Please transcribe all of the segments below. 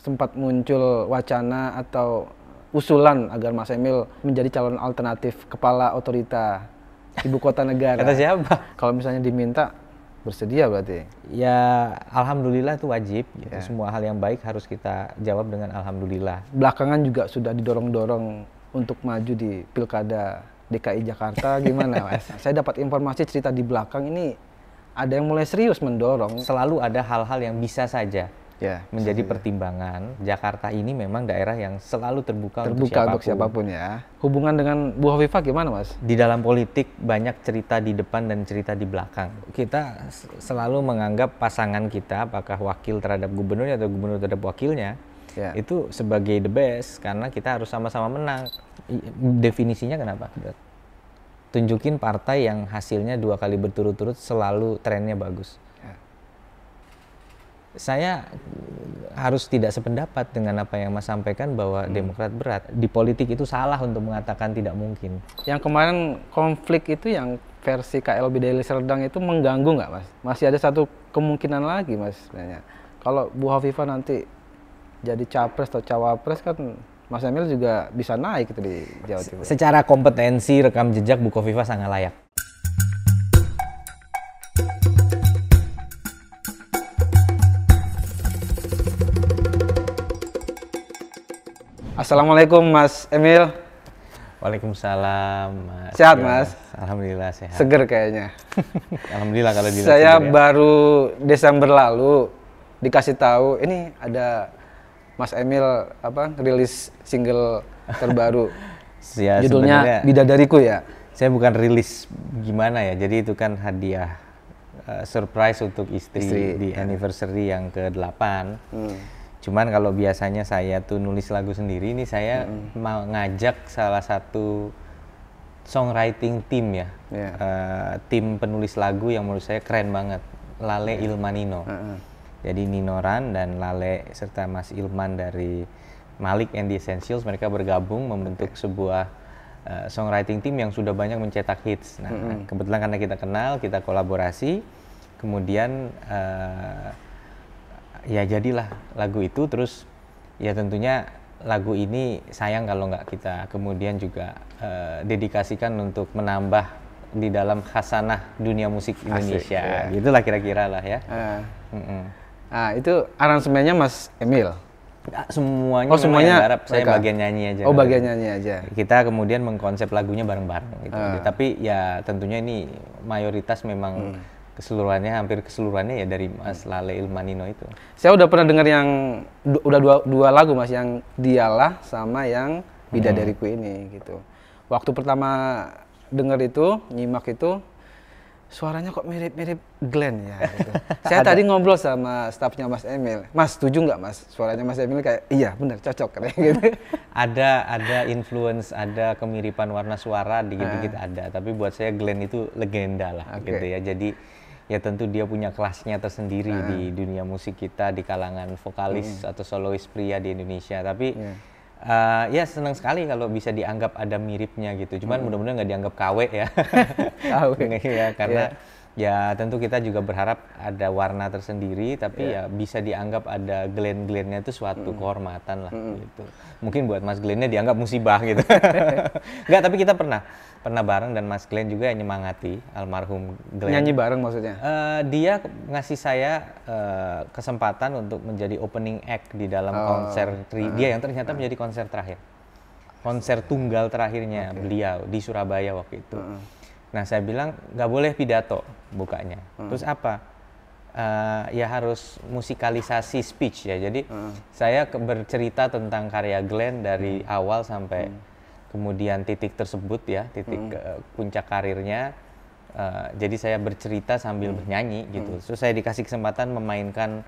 sempat muncul wacana atau usulan agar Mas Emil menjadi calon alternatif kepala otorita ibu kota negara. Kata siapa? Kalau misalnya diminta bersedia berarti. Ya, alhamdulillah itu wajib. Gitu. Yeah. Semua hal yang baik harus kita jawab dengan alhamdulillah. Belakangan juga sudah didorong-dorong untuk maju di Pilkada DKI Jakarta gimana, Mas? Saya dapat informasi cerita di belakang ini ada yang mulai serius mendorong. Selalu ada hal-hal yang bisa saja ya menjadi pertimbangan Jakarta ini memang daerah yang selalu terbuka, terbuka untuk siapapun. Untuk siapapun ya. Hubungan dengan Bu Hovifa gimana mas? Di dalam politik banyak cerita di depan dan cerita di belakang. Kita selalu menganggap pasangan kita apakah wakil terhadap gubernur atau gubernur terhadap wakilnya yeah. itu sebagai the best karena kita harus sama-sama menang. Definisinya kenapa? Tunjukin partai yang hasilnya dua kali berturut-turut selalu trennya bagus saya harus tidak sependapat dengan apa yang Mas sampaikan bahwa hmm. Demokrat berat. Di politik itu salah untuk mengatakan tidak mungkin. Yang kemarin konflik itu yang versi KLB Deli Serdang itu mengganggu nggak Mas? Masih ada satu kemungkinan lagi Mas sebenarnya. Kalau Bu Hafifah nanti jadi capres atau cawapres kan Mas Emil juga bisa naik itu di Jawa Timur. Secara kompetensi rekam jejak Bu Kofifa sangat layak. Assalamualaikum Mas Emil. Waalaikumsalam. Mas. Sehat ya, Mas? Alhamdulillah sehat. Seger kayaknya. Alhamdulillah kalau dilihat. Saya seger, ya. baru Desember lalu dikasih tahu ini ada Mas Emil apa rilis single terbaru. ya, Judulnya Bidadariku ya. Saya bukan rilis gimana ya. Jadi itu kan hadiah uh, surprise untuk istri, istri di anniversary yang ke-8. Hmm Cuman kalau biasanya saya tuh nulis lagu sendiri, ini saya mm-hmm. ngajak salah satu songwriting tim ya, yeah. Iya. uh, tim penulis lagu yang menurut saya keren banget, Lale yeah. Ilmanino. Uh-huh. Jadi Ninoran dan Lale serta Mas Ilman dari Malik and the Essentials mereka bergabung membentuk okay. sebuah uh, songwriting team yang sudah banyak mencetak hits. Nah, mm-hmm. kebetulan karena kita kenal, kita kolaborasi, kemudian uh, ya jadilah lagu itu terus ya tentunya lagu ini sayang kalau nggak kita kemudian juga uh, dedikasikan untuk menambah di dalam khasanah dunia musik Indonesia Asik, ya. gitulah kira-kira lah ya uh, mm -mm. Uh, itu aransemennya Mas Emil semuanya oh, semuanya saya mereka. bagian nyanyi aja oh bagian nyanyi aja kita kemudian mengkonsep lagunya bareng-bareng gitu uh. tapi ya tentunya ini mayoritas memang hmm keseluruhannya hampir keseluruhannya ya dari Mas hmm. Lale Ilmanino itu. Saya udah pernah dengar yang udah dua, dua lagu Mas yang dialah sama yang bidadariku hmm. ini gitu. Waktu pertama dengar itu, nyimak itu suaranya kok mirip-mirip Glenn ya gitu. Saya tadi ngobrol sama staffnya Mas Emil. Mas, setuju nggak Mas? Suaranya Mas Emil kayak iya benar cocok kayak gitu. ada ada influence, ada kemiripan warna suara dikit-dikit ah. ada, tapi buat saya Glenn itu legenda lah okay. gitu ya. Jadi ya tentu dia punya kelasnya tersendiri nah. di dunia musik kita di kalangan vokalis hmm. atau solois pria di Indonesia tapi yeah. Ya. Uh, ya senang sekali kalau bisa dianggap ada miripnya gitu cuman hmm. mudah-mudahan nggak dianggap KW ya iya, ya karena yeah ya tentu kita juga berharap ada warna tersendiri tapi yeah. ya bisa dianggap ada glen-glennya itu suatu mm. kehormatan lah mm. gitu mungkin buat Mas Glennya dianggap musibah gitu nggak tapi kita pernah pernah bareng dan Mas Glenn juga nyemangati almarhum Glenn nyanyi bareng maksudnya uh, dia ngasih saya uh, kesempatan untuk menjadi opening act di dalam oh. konser tri uh. dia ah. yang ternyata uh. menjadi konser terakhir konser tunggal terakhirnya okay. beliau di Surabaya waktu itu uh. Nah saya bilang nggak boleh pidato bukanya. Hmm. Terus apa? Uh, ya harus musikalisasi speech ya. Jadi hmm. saya bercerita tentang karya Glenn dari hmm. awal sampai hmm. kemudian titik tersebut ya, titik hmm. uh, puncak karirnya. Uh, jadi saya bercerita sambil hmm. bernyanyi gitu. Hmm. Terus saya dikasih kesempatan memainkan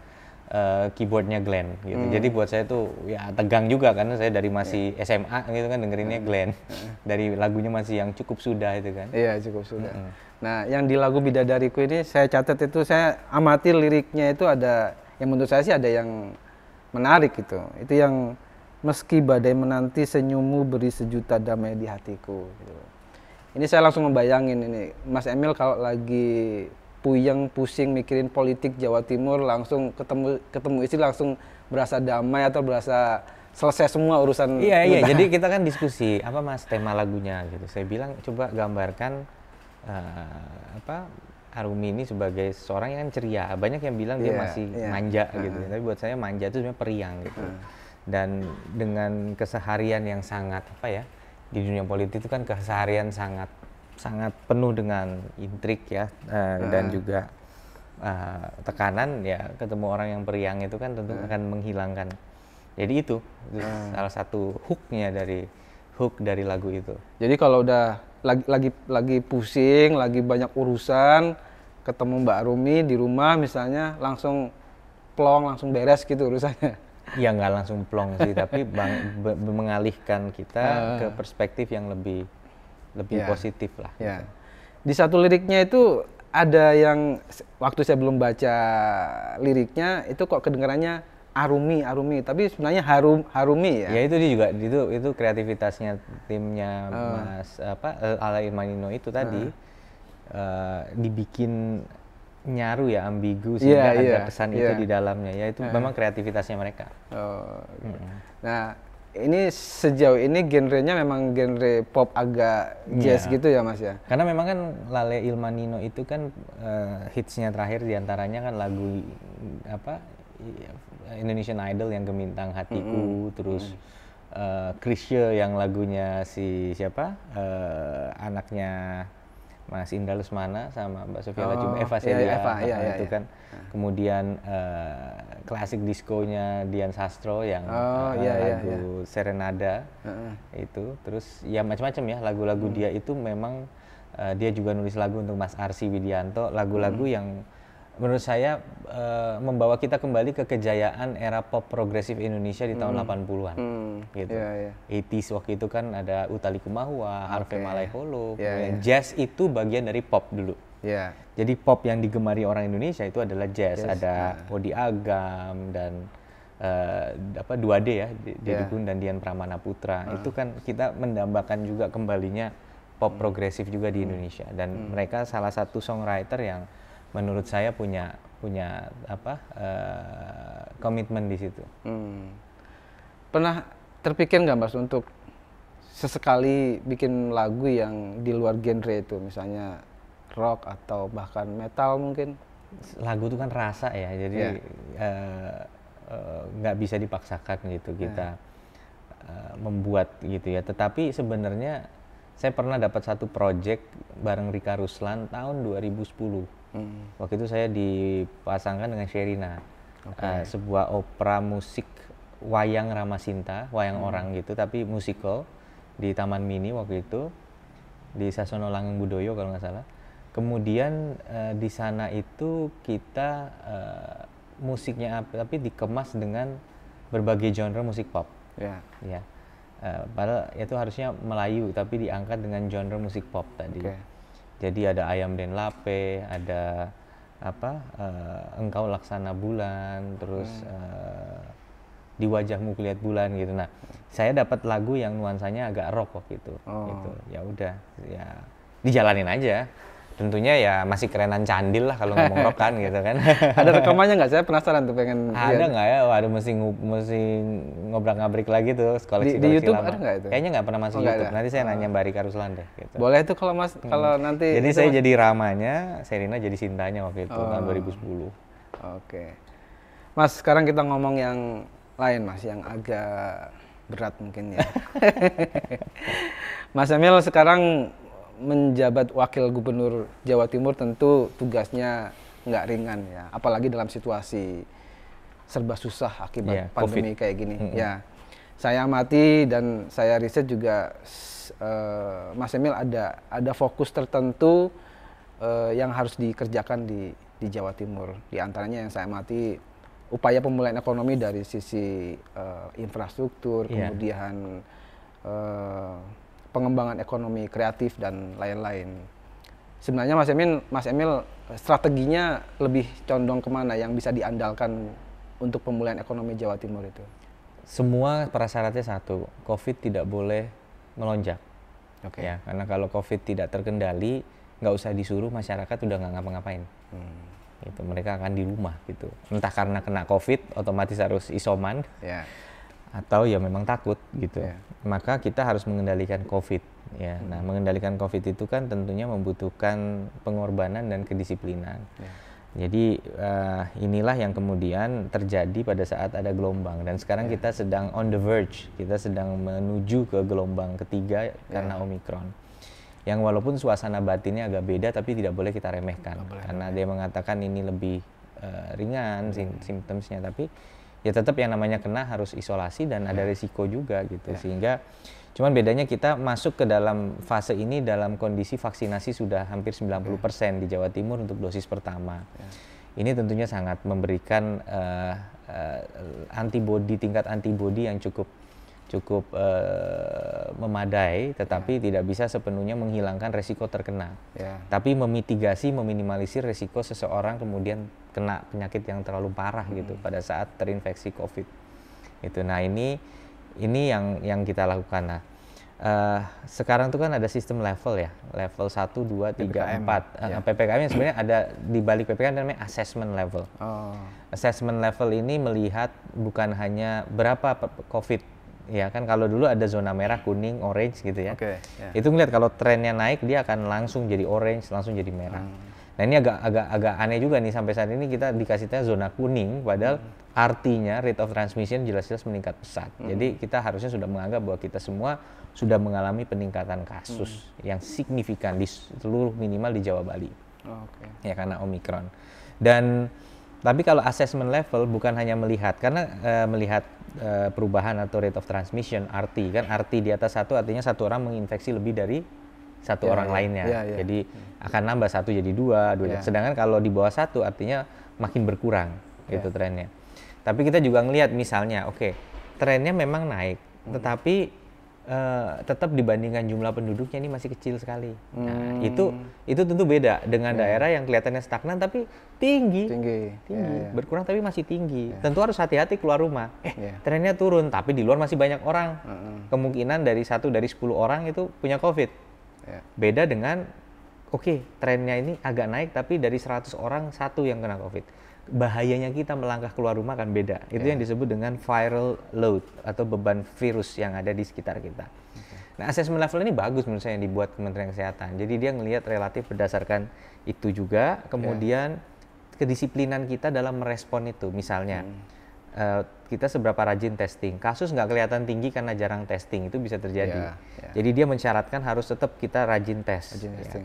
uh, keyboardnya Glenn gitu. Hmm. Jadi buat saya tuh ya tegang juga karena saya dari masih yeah. SMA gitu kan dengerinnya hmm. Glenn. Hmm. dari lagunya masih yang cukup sudah itu kan. Iya, yeah, cukup sudah. Hmm. Nah, yang di lagu Bidadariku ini saya catat itu saya amati liriknya itu ada yang menurut saya sih ada yang menarik gitu. Itu yang meski badai menanti senyummu beri sejuta damai di hatiku gitu. Ini saya langsung membayangin ini Mas Emil kalau lagi puyeng pusing mikirin politik Jawa Timur langsung ketemu ketemu istri langsung berasa damai atau berasa selesai semua urusan iya iya kita. jadi kita kan diskusi apa mas tema lagunya gitu saya bilang coba gambarkan uh, apa Arumi ini sebagai seorang yang kan ceria banyak yang bilang yeah, dia iya, masih yeah. manja uh -huh. gitu tapi buat saya manja itu sebenarnya periang gitu uh -huh. dan dengan keseharian yang sangat apa ya di dunia politik itu kan keseharian sangat sangat penuh dengan intrik ya uh, uh. dan ah. juga uh, tekanan ya ketemu orang yang periang itu kan tentu uh. akan menghilangkan jadi itu uh. salah satu hooknya dari hook dari lagu itu jadi kalau udah lagi lagi lagi pusing lagi banyak urusan ketemu Mbak Rumi di rumah misalnya langsung plong langsung beres gitu urusannya ya nggak langsung plong sih tapi bang, mengalihkan kita uh. ke perspektif yang lebih lebih yeah. positif lah. Yeah. Gitu. Di satu liriknya itu ada yang waktu saya belum baca liriknya itu kok kedengarannya Arumi, Arumi, tapi sebenarnya Harum, Harumi ya. Ya itu dia juga itu itu kreativitasnya timnya uh. Mas apa eh, Ala Irmanino itu tadi uh. Uh, dibikin nyaru ya ambigu iya, sehingga yeah, ada yeah, pesan yeah. itu iya. di dalamnya ya itu uh. memang kreativitasnya mereka. Oh. Hmm. Nah ini sejauh ini genrenya memang genre pop agak jazz yeah. gitu ya mas ya karena memang kan Lale Ilmanino itu kan uh, hitsnya terakhir diantaranya kan lagu apa Indonesian Idol yang gemintang hatiku -hmm. terus Uh, eh, Chrisye yang lagunya si siapa uh, anaknya Mas Indra Lesmana sama Mbak sofia oh, Eva iya, iya, Eva, iya, iya, itu iya, kan. Iya. Nah. Kemudian uh, klasik diskonya Dian Sastro yang oh, uh, iya, lagu iya. Serenada uh, uh. itu. Terus ya macam-macam ya lagu-lagu hmm. dia itu memang uh, dia juga nulis lagu untuk Mas Arsi Widianto, lagu-lagu hmm. yang menurut saya uh, membawa kita kembali ke kejayaan era pop progresif Indonesia di tahun hmm. 80-an. Hmm. Gitu. Yeah, yeah. 80s waktu itu kan ada Utali Kumahua, Harvey okay. Malaiholo, yeah, iya, yeah. jazz itu bagian dari pop dulu. Yeah. Jadi pop yang digemari orang Indonesia itu adalah jazz, yes, ada yeah. Odi Agam dan uh, apa 2D ya, Deddy yeah. Iya. dan Dian Pramana Putra. Uh. Itu kan kita mendambakan juga kembalinya pop hmm. progresif juga di hmm. Indonesia dan hmm. mereka salah satu songwriter yang menurut saya punya punya apa uh, komitmen di situ. Hmm. Pernah terpikir nggak mas untuk sesekali bikin lagu yang di luar genre itu, misalnya rock atau bahkan metal mungkin? Lagu itu kan rasa ya, jadi iya. eh, eh, nggak yeah. uh, uh, bisa dipaksakan gitu kita yeah. Iya. uh, membuat gitu ya. Tetapi sebenarnya saya pernah dapat satu project bareng Rika Ruslan tahun 2010 Hmm. Waktu itu saya dipasangkan dengan Sherina, okay. uh, eh, sebuah opera musik wayang Ramasinta, wayang hmm. orang gitu, tapi musikal di Taman Mini waktu itu di Sasono Langgeng Budoyo kalau nggak salah. Kemudian uh, di sana itu kita uh, musiknya apa, tapi dikemas dengan berbagai genre musik pop. Ya. Yeah. Ya. Uh, padahal itu harusnya Melayu, tapi diangkat dengan genre musik pop tadi. Okay jadi ada ayam dan lape ada apa uh, engkau laksana bulan terus hmm. uh, di wajahmu kulihat bulan gitu nah saya dapat lagu yang nuansanya agak rock waktu itu oh. gitu ya udah ya dijalanin aja tentunya ya masih kerenan candil lah kalau ngomong rock kan gitu kan. ada rekamannya nggak? Saya penasaran tuh pengen. Ada nggak ya? Waduh mesti mesti ngobrak-ngabrik lagi tuh koleksi di, di YouTube lama. ada nggak itu? Kayaknya nggak pernah masuk oh, YouTube. Nanti saya ah. nanya Mbak Rika Ruslan deh. Gitu. Boleh tuh kalau mas hmm. kalau nanti. Jadi saya mas... jadi Ramanya, Serina jadi Sintanya waktu itu oh. tahun 2010. Oke, okay. Mas sekarang kita ngomong yang lain mas, yang agak berat mungkin ya. mas Emil sekarang menjabat wakil gubernur Jawa Timur tentu tugasnya nggak ringan ya, apalagi dalam situasi serba susah akibat yeah, pandemi COVID. kayak gini. Mm -hmm. Ya, saya amati dan saya riset juga uh, Mas Emil ada ada fokus tertentu uh, yang harus dikerjakan di di Jawa Timur. Di antaranya yang saya amati upaya pemulihan ekonomi dari sisi uh, infrastruktur, yeah. kemudian uh, pengembangan ekonomi kreatif dan lain-lain. Sebenarnya Mas Emil, Mas Emil eh, strateginya lebih condong kemana yang bisa diandalkan untuk pemulihan ekonomi Jawa Timur itu? Semua prasyaratnya satu, COVID tidak boleh melonjak. Oke. Okay. Ya, karena kalau COVID tidak terkendali, nggak usah disuruh masyarakat udah nggak ngapa-ngapain. Hmm. Itu mereka akan di rumah gitu. Entah karena kena COVID, otomatis harus isoman. Yeah atau ya memang takut gitu. Yeah. Maka kita harus mengendalikan COVID. Ya, hmm. nah mengendalikan COVID itu kan tentunya membutuhkan pengorbanan dan kedisiplinan. Yeah. Jadi uh, inilah yang kemudian terjadi pada saat ada gelombang dan sekarang yeah. kita sedang on the verge, kita sedang menuju ke gelombang ketiga yeah. karena ya. omikron. Yang walaupun suasana batinnya agak beda tapi tidak boleh kita remehkan boleh karena dia mengatakan ini lebih uh, ringan hmm. simptomsnya tapi ya tetap yang namanya kena harus isolasi dan ada ya. risiko juga gitu ya. sehingga cuman bedanya kita masuk ke dalam fase ini dalam kondisi vaksinasi sudah hampir 90% di Jawa Timur untuk dosis pertama ya. ini tentunya sangat memberikan uh, eh, uh, eh, antibody tingkat antibodi yang cukup cukup uh, memadai, tetapi yeah. tidak bisa sepenuhnya menghilangkan resiko terkena. Yeah. Tapi memitigasi, meminimalisir resiko seseorang kemudian kena penyakit yang terlalu parah hmm. gitu pada saat terinfeksi COVID. Itu. Nah ini ini yang yang kita lakukan. Nah uh, sekarang tuh kan ada sistem level ya, level 1, 2, 3, PPKM. 4. Yeah. PPKM yang sebenarnya ada di balik PPKM namanya assessment level. Oh. Assessment level ini melihat bukan hanya berapa COVID ya kan kalau dulu ada zona merah, kuning, orange gitu ya. Okay, iya. yeah. Itu ngeliat kalau trennya naik dia akan langsung jadi orange, langsung jadi merah. Hmm. Nah ini agak agak agak aneh juga nih sampai saat ini kita dikasihnya zona kuning padahal hmm. artinya rate of transmission jelas-jelas meningkat pesat. Hmm. Jadi kita harusnya sudah menganggap bahwa kita semua sudah mengalami peningkatan kasus hmm. yang signifikan di seluruh minimal di Jawa Bali. Oh, okay. Ya karena Omikron. Dan tapi kalau assessment level bukan hanya melihat, karena uh, melihat uh, perubahan atau rate of transmission RT kan RT di atas satu artinya satu orang menginfeksi lebih dari satu yeah, orang yeah, lainnya. Yeah, yeah. Jadi yeah. Hmm. akan nambah satu jadi dua, dua. Yeah. Sedangkan kalau di bawah satu artinya makin berkurang yeah. itu trennya. Tapi kita juga ngelihat misalnya, oke okay, trennya memang naik, hmm. tetapi Eh, tetap dibandingkan jumlah penduduknya ini masih kecil sekali. Nah, hmm. Nah, itu itu tentu beda dengan yeah. daerah yang kelihatannya stagnan tapi tinggi. Tinggi. Tinggi. Yeah, yeah. Berkurang tapi masih tinggi. Yeah. Tentu harus hati-hati keluar rumah. Eh, yeah. trennya turun tapi di luar masih banyak orang. Mm -hmm. Kemungkinan dari satu dari 10 orang itu punya Covid. Yeah. Beda dengan oke, okay, trennya ini agak naik tapi dari 100 orang satu yang kena Covid bahayanya kita melangkah keluar rumah kan beda. Itu yeah. yang disebut dengan viral load atau beban virus yang ada di sekitar kita. Okay. Nah, assessment level ini bagus menurut saya yang dibuat Kementerian Kesehatan. Jadi dia ngelihat relatif berdasarkan itu juga, kemudian yeah. kedisiplinan kita dalam merespon itu. Misalnya, hmm Eh, kita seberapa rajin testing. Kasus nggak kelihatan tinggi karena jarang testing itu bisa terjadi. Yeah, yeah. Jadi dia mensyaratkan harus tetap kita rajin tes. Rajin ya.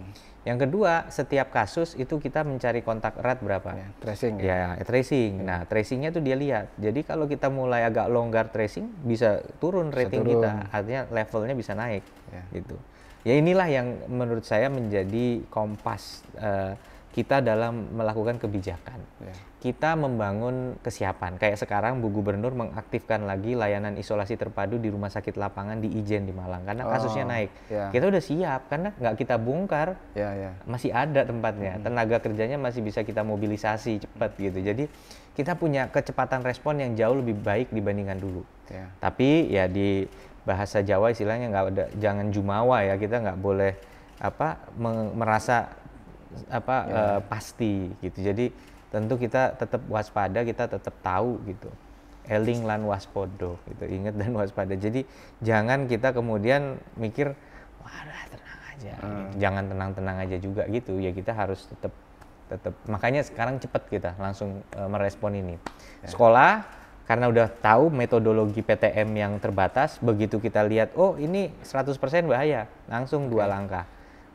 Yang kedua, setiap kasus itu kita mencari kontak erat berapa? Yeah, tracing. Ya, yeah, ya tracing. Yeah. Nah, tracingnya tuh dia lihat. Jadi kalau kita mulai agak longgar tracing, bisa turun bisa rating turun. kita. Artinya levelnya bisa naik. Yeah. Gitu. Ya inilah yang menurut saya menjadi kompas uh, kita dalam melakukan kebijakan. Yeah kita membangun kesiapan. Kayak sekarang Bu Gubernur mengaktifkan lagi layanan isolasi terpadu di rumah sakit lapangan di Ijen di Malang karena oh, kasusnya naik. Yeah. Kita udah siap karena nggak kita bongkar, yeah, yeah. masih ada tempatnya, mm. tenaga kerjanya masih bisa kita mobilisasi cepat gitu. Jadi kita punya kecepatan respon yang jauh lebih baik dibandingkan dulu. Yeah. Tapi ya di bahasa Jawa istilahnya nggak ada jangan jumawa ya kita nggak boleh apa merasa apa yeah. Iya. uh, pasti gitu. Jadi tentu kita tetap waspada kita tetap tahu gitu eling lan waspodo gitu ingat dan waspada jadi jangan kita kemudian mikir wah tenang aja hmm. Gitu. jangan tenang tenang aja juga gitu ya kita harus tetap tetap makanya sekarang cepat kita langsung uh, merespon ini ya. sekolah karena udah tahu metodologi PTM yang terbatas begitu kita lihat oh ini 100% bahaya langsung dua langkah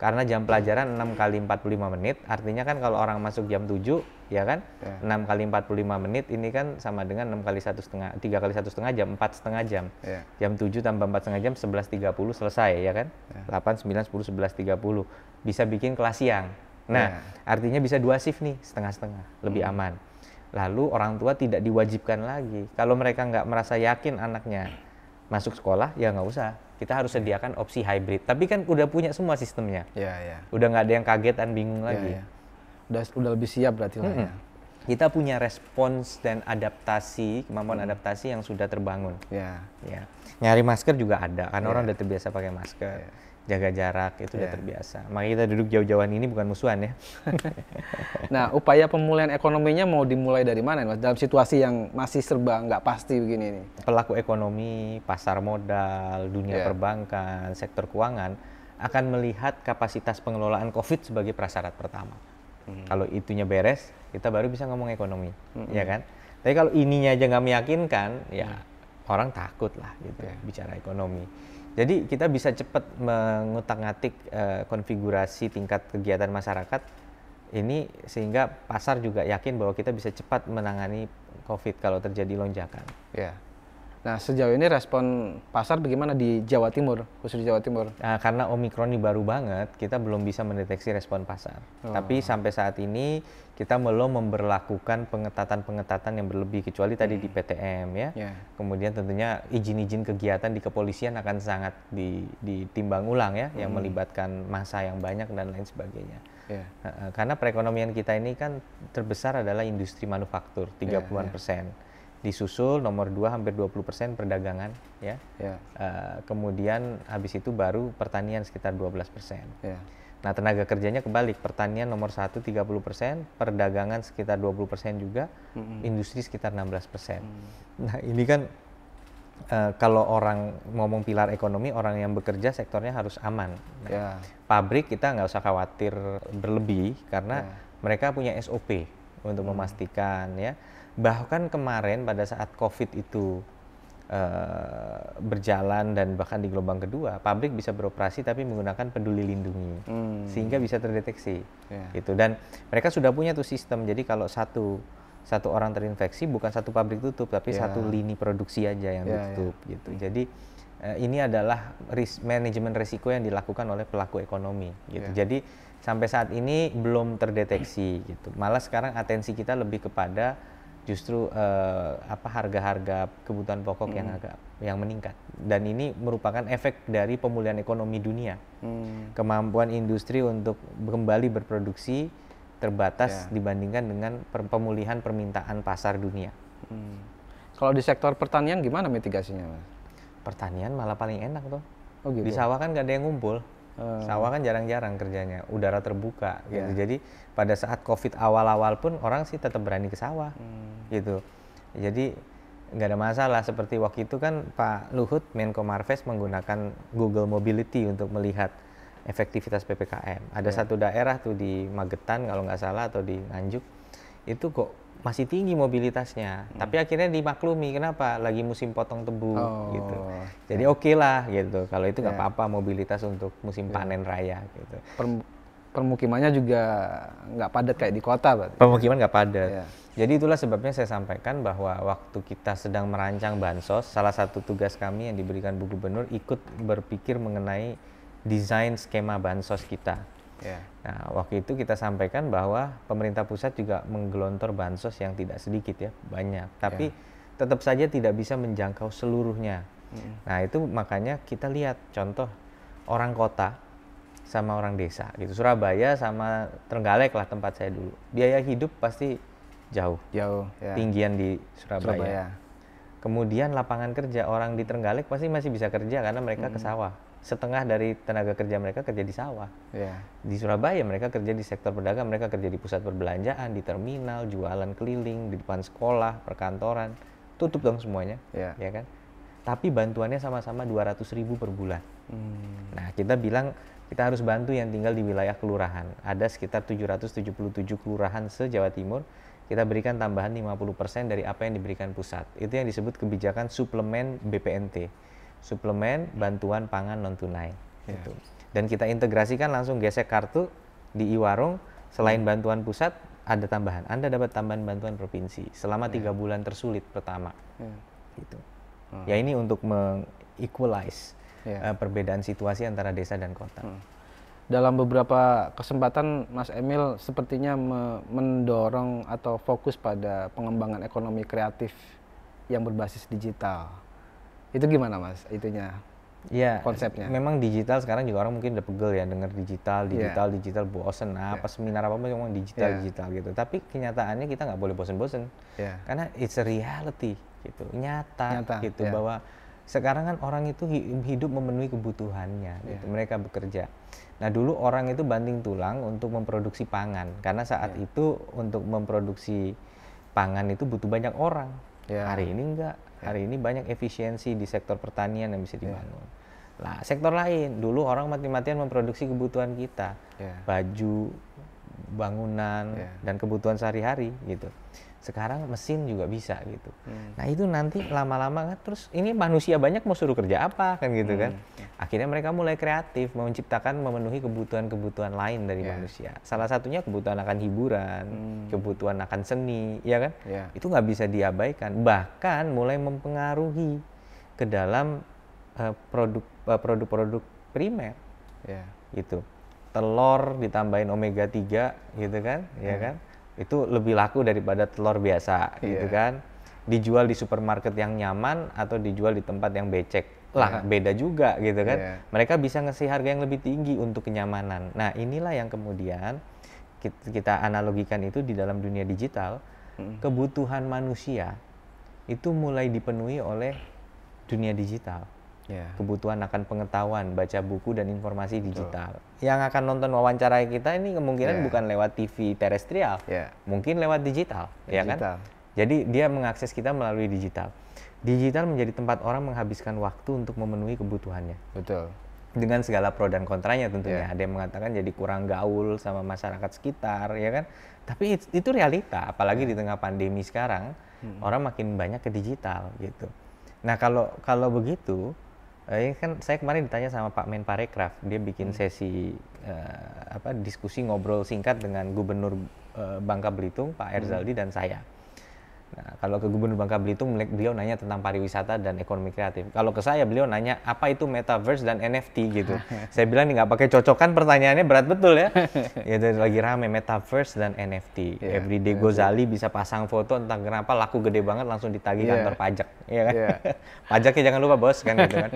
karena jam pelajaran 6 kali 45 menit artinya kan kalau orang masuk jam 7 ya kan? Yeah. Ya. 6 kali 45 menit ini kan sama dengan 6 kali satu setengah, tiga kali satu setengah jam, empat setengah jam. Yeah. Jam 7 tambah empat setengah jam 11.30 selesai ya kan? Yeah. 8, 9, 10, 11.30. Bisa bikin kelas siang. Nah, yeah. artinya bisa dua shift nih, setengah-setengah, lebih hmm. aman. Lalu orang tua tidak diwajibkan lagi. Kalau mereka nggak merasa yakin anaknya masuk sekolah, ya nggak usah. Kita harus sediakan opsi hybrid. Tapi kan udah punya semua sistemnya. Yeah, yeah. Udah nggak ada yang kaget dan bingung yeah, lagi. Yeah udah udah lebih siap berarti lah ya kita punya respons dan adaptasi kemampuan hmm. adaptasi yang sudah terbangun. Ya. Ya. Nyari masker juga ada, karena yeah. orang udah terbiasa pakai masker. Yeah. Jaga jarak itu yeah. udah ya. terbiasa. Makanya kita duduk jauh-jauhan ini bukan musuhan ya. nah, upaya pemulihan ekonominya mau dimulai dari mana, Mas? Dalam situasi yang masih serba nggak pasti begini nih. Pelaku ekonomi, pasar modal, dunia yeah. perbankan, sektor keuangan akan melihat kapasitas pengelolaan COVID sebagai prasyarat pertama. Hmm. Kalau itunya beres, kita baru bisa ngomong ekonomi, hmm. ya kan? Tapi kalau ininya aja nggak meyakinkan, ya hmm. orang takut lah gitu yeah. bicara ekonomi. Jadi kita bisa cepat mengutak-ngatik uh, eh, konfigurasi tingkat kegiatan masyarakat ini sehingga pasar juga yakin bahwa kita bisa cepat menangani COVID kalau terjadi lonjakan. Yeah. Nah sejauh ini respon pasar bagaimana di Jawa Timur khusus di Jawa Timur? Nah, karena Omikron ini baru banget, kita belum bisa mendeteksi respon pasar. Oh. Tapi sampai saat ini kita belum memperlakukan pengetatan-pengetatan yang berlebih kecuali hmm. tadi di PTM hmm. ya. Yeah. Kemudian tentunya izin-izin kegiatan di kepolisian akan sangat ditimbang ulang ya, hmm. yang melibatkan masa yang banyak dan lain sebagainya. Yeah. Ya. Karena perekonomian kita ini kan terbesar adalah industri manufaktur 30-an yeah, yeah. persen disusul nomor dua hampir 20 persen perdagangan ya yeah. Ya. uh, kemudian habis itu baru pertanian sekitar 12 persen yeah. nah tenaga kerjanya kebalik pertanian nomor satu 30 persen perdagangan sekitar 20 persen juga mm -hmm. industri sekitar 16 persen mm. nah ini kan Uh, kalau orang ngomong pilar ekonomi, orang yang bekerja sektornya harus aman. Nah, yeah. Pabrik kita nggak usah khawatir berlebih karena yeah. mereka punya SOP untuk mm. memastikan ya bahkan kemarin pada saat covid itu uh, berjalan dan bahkan di gelombang kedua pabrik bisa beroperasi tapi menggunakan peduli lindungi hmm. sehingga bisa terdeteksi yeah. gitu dan mereka sudah punya tuh sistem jadi kalau satu satu orang terinfeksi bukan satu pabrik tutup tapi yeah. satu lini produksi aja yang yeah, ditutup ya. yeah. gitu hmm. jadi uh, ini adalah risk manajemen risiko yang dilakukan oleh pelaku ekonomi gitu yeah. jadi sampai saat ini belum terdeteksi gitu malah sekarang atensi kita lebih kepada justru uh, apa harga-harga kebutuhan pokok hmm. yang agak yang meningkat dan ini merupakan efek dari pemulihan ekonomi dunia hmm. kemampuan industri untuk kembali berproduksi terbatas yeah. dibandingkan dengan pemulihan permintaan pasar dunia hmm. kalau di sektor pertanian gimana mitigasinya pertanian malah paling enak tuh oh, gitu. di sawah kan nggak ada yang ngumpul Hmm. Sawah kan jarang-jarang kerjanya, udara terbuka yeah. gitu. Iya. Jadi pada saat Covid awal-awal pun orang sih tetap berani ke sawah. Hmm. Gitu. Jadi nggak ada masalah seperti waktu itu kan Pak Luhut Menko Marves menggunakan Google Mobility untuk melihat efektivitas PPKM. Ada yeah. satu daerah tuh di Magetan kalau nggak salah atau di Nganjuk itu kok masih tinggi mobilitasnya. Hmm. Tapi akhirnya dimaklumi kenapa lagi musim potong tebu oh, gitu. Jadi oke okay lah gitu. Kalau itu nggak yeah. apa-apa mobilitas untuk musim yeah. panen raya gitu. Perm permukimannya juga nggak padat kayak di kota berarti. Permukiman nggak padat. Yeah. Jadi itulah sebabnya saya sampaikan bahwa waktu kita sedang merancang bansos, salah satu tugas kami yang diberikan Bu Gubernur ikut berpikir mengenai desain skema bansos kita. Yeah. Nah, waktu itu kita sampaikan bahwa pemerintah pusat juga menggelontor bansos yang tidak sedikit ya, banyak. Tapi yeah. tetap saja tidak bisa menjangkau seluruhnya. Mm. Nah, itu makanya kita lihat contoh orang kota sama orang desa gitu. Surabaya sama Trenggalek lah tempat saya dulu. Biaya hidup pasti jauh. Jauh, yeah. Tinggian di Surabaya. Surabaya. Kemudian lapangan kerja orang di Trenggalek pasti masih bisa kerja karena mereka mm. ke sawah setengah dari tenaga kerja mereka kerja di sawah. Yeah. Di Surabaya mereka kerja di sektor pedagang, mereka kerja di pusat perbelanjaan, di terminal, jualan keliling, di depan sekolah, perkantoran. Tutup dong semuanya, yeah. ya kan? Tapi bantuannya sama-sama 200 ribu per bulan. Hmm. Nah kita bilang kita harus bantu yang tinggal di wilayah kelurahan. Ada sekitar 777 kelurahan se-Jawa Timur. Kita berikan tambahan 50% dari apa yang diberikan pusat. Itu yang disebut kebijakan suplemen BPNT suplemen hmm. bantuan pangan non tunai yeah. gitu. dan kita integrasikan langsung gesek kartu di iwarung selain hmm. bantuan pusat ada tambahan anda dapat tambahan bantuan provinsi selama ya. tiga yeah. bulan tersulit pertama yeah. gitu hmm. ya ini untuk mengequalize yeah. Ya. uh, perbedaan situasi antara desa dan kota hmm. dalam beberapa kesempatan Mas Emil sepertinya me mendorong atau fokus pada pengembangan ekonomi kreatif yang berbasis digital itu gimana mas? Itunya? Iya. Konsepnya. Memang digital sekarang juga orang mungkin udah pegel ya dengar iya. digital, digital, yeah. digital, bosen. Nah, yeah. apa iya. seminar apa memang digital, yeah. digital gitu. Tapi kenyataannya kita nggak boleh bosen-bosen. Yeah. Karena it's a reality gitu, nyata, nyata gitu yeah. bahwa sekarang kan orang itu hidup memenuhi kebutuhannya gitu. Iya. mereka bekerja nah dulu orang itu banting tulang untuk memproduksi pangan karena saat yeah. itu untuk memproduksi pangan itu butuh banyak orang Yeah. Hari ini enggak. Ya. Hari ini banyak efisiensi di sektor pertanian yang bisa ya. dibangun. Yeah. Nah, sektor lain dulu orang mati-matian memproduksi kebutuhan kita, yeah. baju, bangunan yeah. dan kebutuhan sehari-hari gitu sekarang mesin juga bisa gitu. Hmm. Nah itu nanti lama-lama kan terus ini manusia banyak mau suruh kerja apa kan gitu kan? hmm. kan. Akhirnya mereka mulai kreatif menciptakan memenuhi kebutuhan-kebutuhan lain dari yeah. manusia. Salah satunya kebutuhan akan hiburan, hmm. kebutuhan akan seni, ya kan? Yeah. Itu nggak bisa diabaikan. Bahkan mulai mempengaruhi ke dalam eh, produk produk uh, eh, produk primer. Yeah. Gitu. Telur ditambahin omega 3 gitu kan, ya hmm. ya kan? itu lebih laku daripada telur biasa yeah. gitu iya. kan dijual di supermarket yang nyaman atau dijual di tempat yang becek lah yeah. beda juga gitu kan yeah. mereka bisa ngasih harga yang lebih tinggi untuk kenyamanan nah inilah yang kemudian kita analogikan itu di dalam dunia digital mm. kebutuhan manusia itu mulai dipenuhi oleh dunia digital yeah. kebutuhan akan pengetahuan, baca buku dan informasi Betul. digital. Yang akan nonton wawancara kita ini kemungkinan yeah. bukan lewat TV terestrial, yeah. mungkin lewat digital, digital, ya kan? Jadi dia mengakses kita melalui digital. Digital menjadi tempat orang menghabiskan waktu untuk memenuhi kebutuhannya. Betul. Dengan segala pro dan kontranya tentunya. Yeah. Ada yang mengatakan jadi kurang gaul sama masyarakat sekitar, ya kan? Tapi itu, realita, apalagi ya. di tengah pandemi sekarang, hmm. orang makin banyak ke digital gitu. Nah kalau kalau begitu Eh, ini kan saya kemarin ditanya sama Pak Menparekraf, dia bikin hmm. sesi uh, apa diskusi ngobrol singkat dengan Gubernur uh, Bangka Belitung Pak Erzaldi hmm. dan saya. Nah, kalau ke Gubernur Bangka Belitung, beliau nanya tentang pariwisata dan ekonomi kreatif. Kalau ke saya, beliau nanya apa itu metaverse dan NFT gitu. saya bilang ini nggak pakai cocokan, pertanyaannya berat betul ya. ya dan lagi rame metaverse dan NFT. Yeah, Everyday yeah, iya. Gozali bisa pasang foto tentang kenapa laku gede banget langsung ditagih yeah. kantor pajak, ya kan? Yeah. Pajaknya jangan lupa bos kan gitu kan.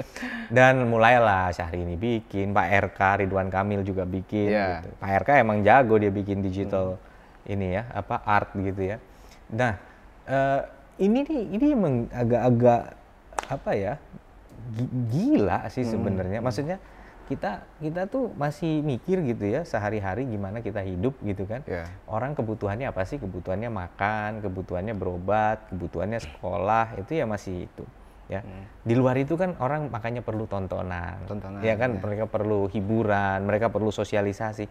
Dan mulailah Syahrini bikin, Pak RK Ridwan Kamil juga bikin. Yeah. Gitu. Pak RK emang jago dia bikin digital hmm. ini ya, apa art gitu ya. Nah, uh, ini nih ini emang agak-agak apa ya gila sih hmm. sebenarnya. Maksudnya kita kita tuh masih mikir gitu ya sehari-hari gimana kita hidup gitu kan. Yeah. Orang kebutuhannya apa sih? Kebutuhannya makan, kebutuhannya berobat, kebutuhannya sekolah itu ya masih itu. Ya. Hmm. Di luar itu kan orang makanya perlu tontonan. Tontonan. Ya kan ya. mereka perlu hiburan, mereka perlu sosialisasi.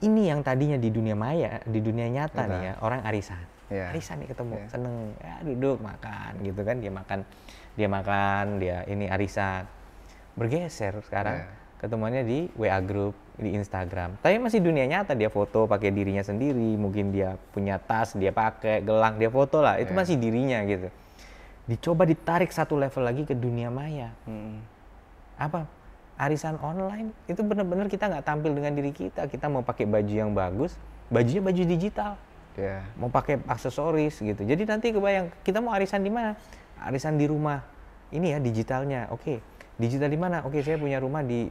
Ini yang tadinya di dunia maya, di dunia nyata nih ya, orang arisan yeah. Arisa nih ketemu yeah. seneng ya, duduk makan gitu kan dia makan dia makan dia ini Arisa bergeser sekarang yeah. ketemuannya di WA group di Instagram tapi masih dunia nyata dia foto pakai dirinya sendiri mungkin dia punya tas dia pakai gelang dia foto lah itu yeah. masih dirinya gitu dicoba ditarik satu level lagi ke dunia maya hmm. apa arisan online itu benar-benar kita nggak tampil dengan diri kita kita mau pakai baju yang bagus bajunya baju digital yeah. mau pakai aksesoris gitu jadi nanti kebayang kita mau arisan di mana arisan di rumah ini ya digitalnya oke okay. digital di mana oke okay, saya punya rumah di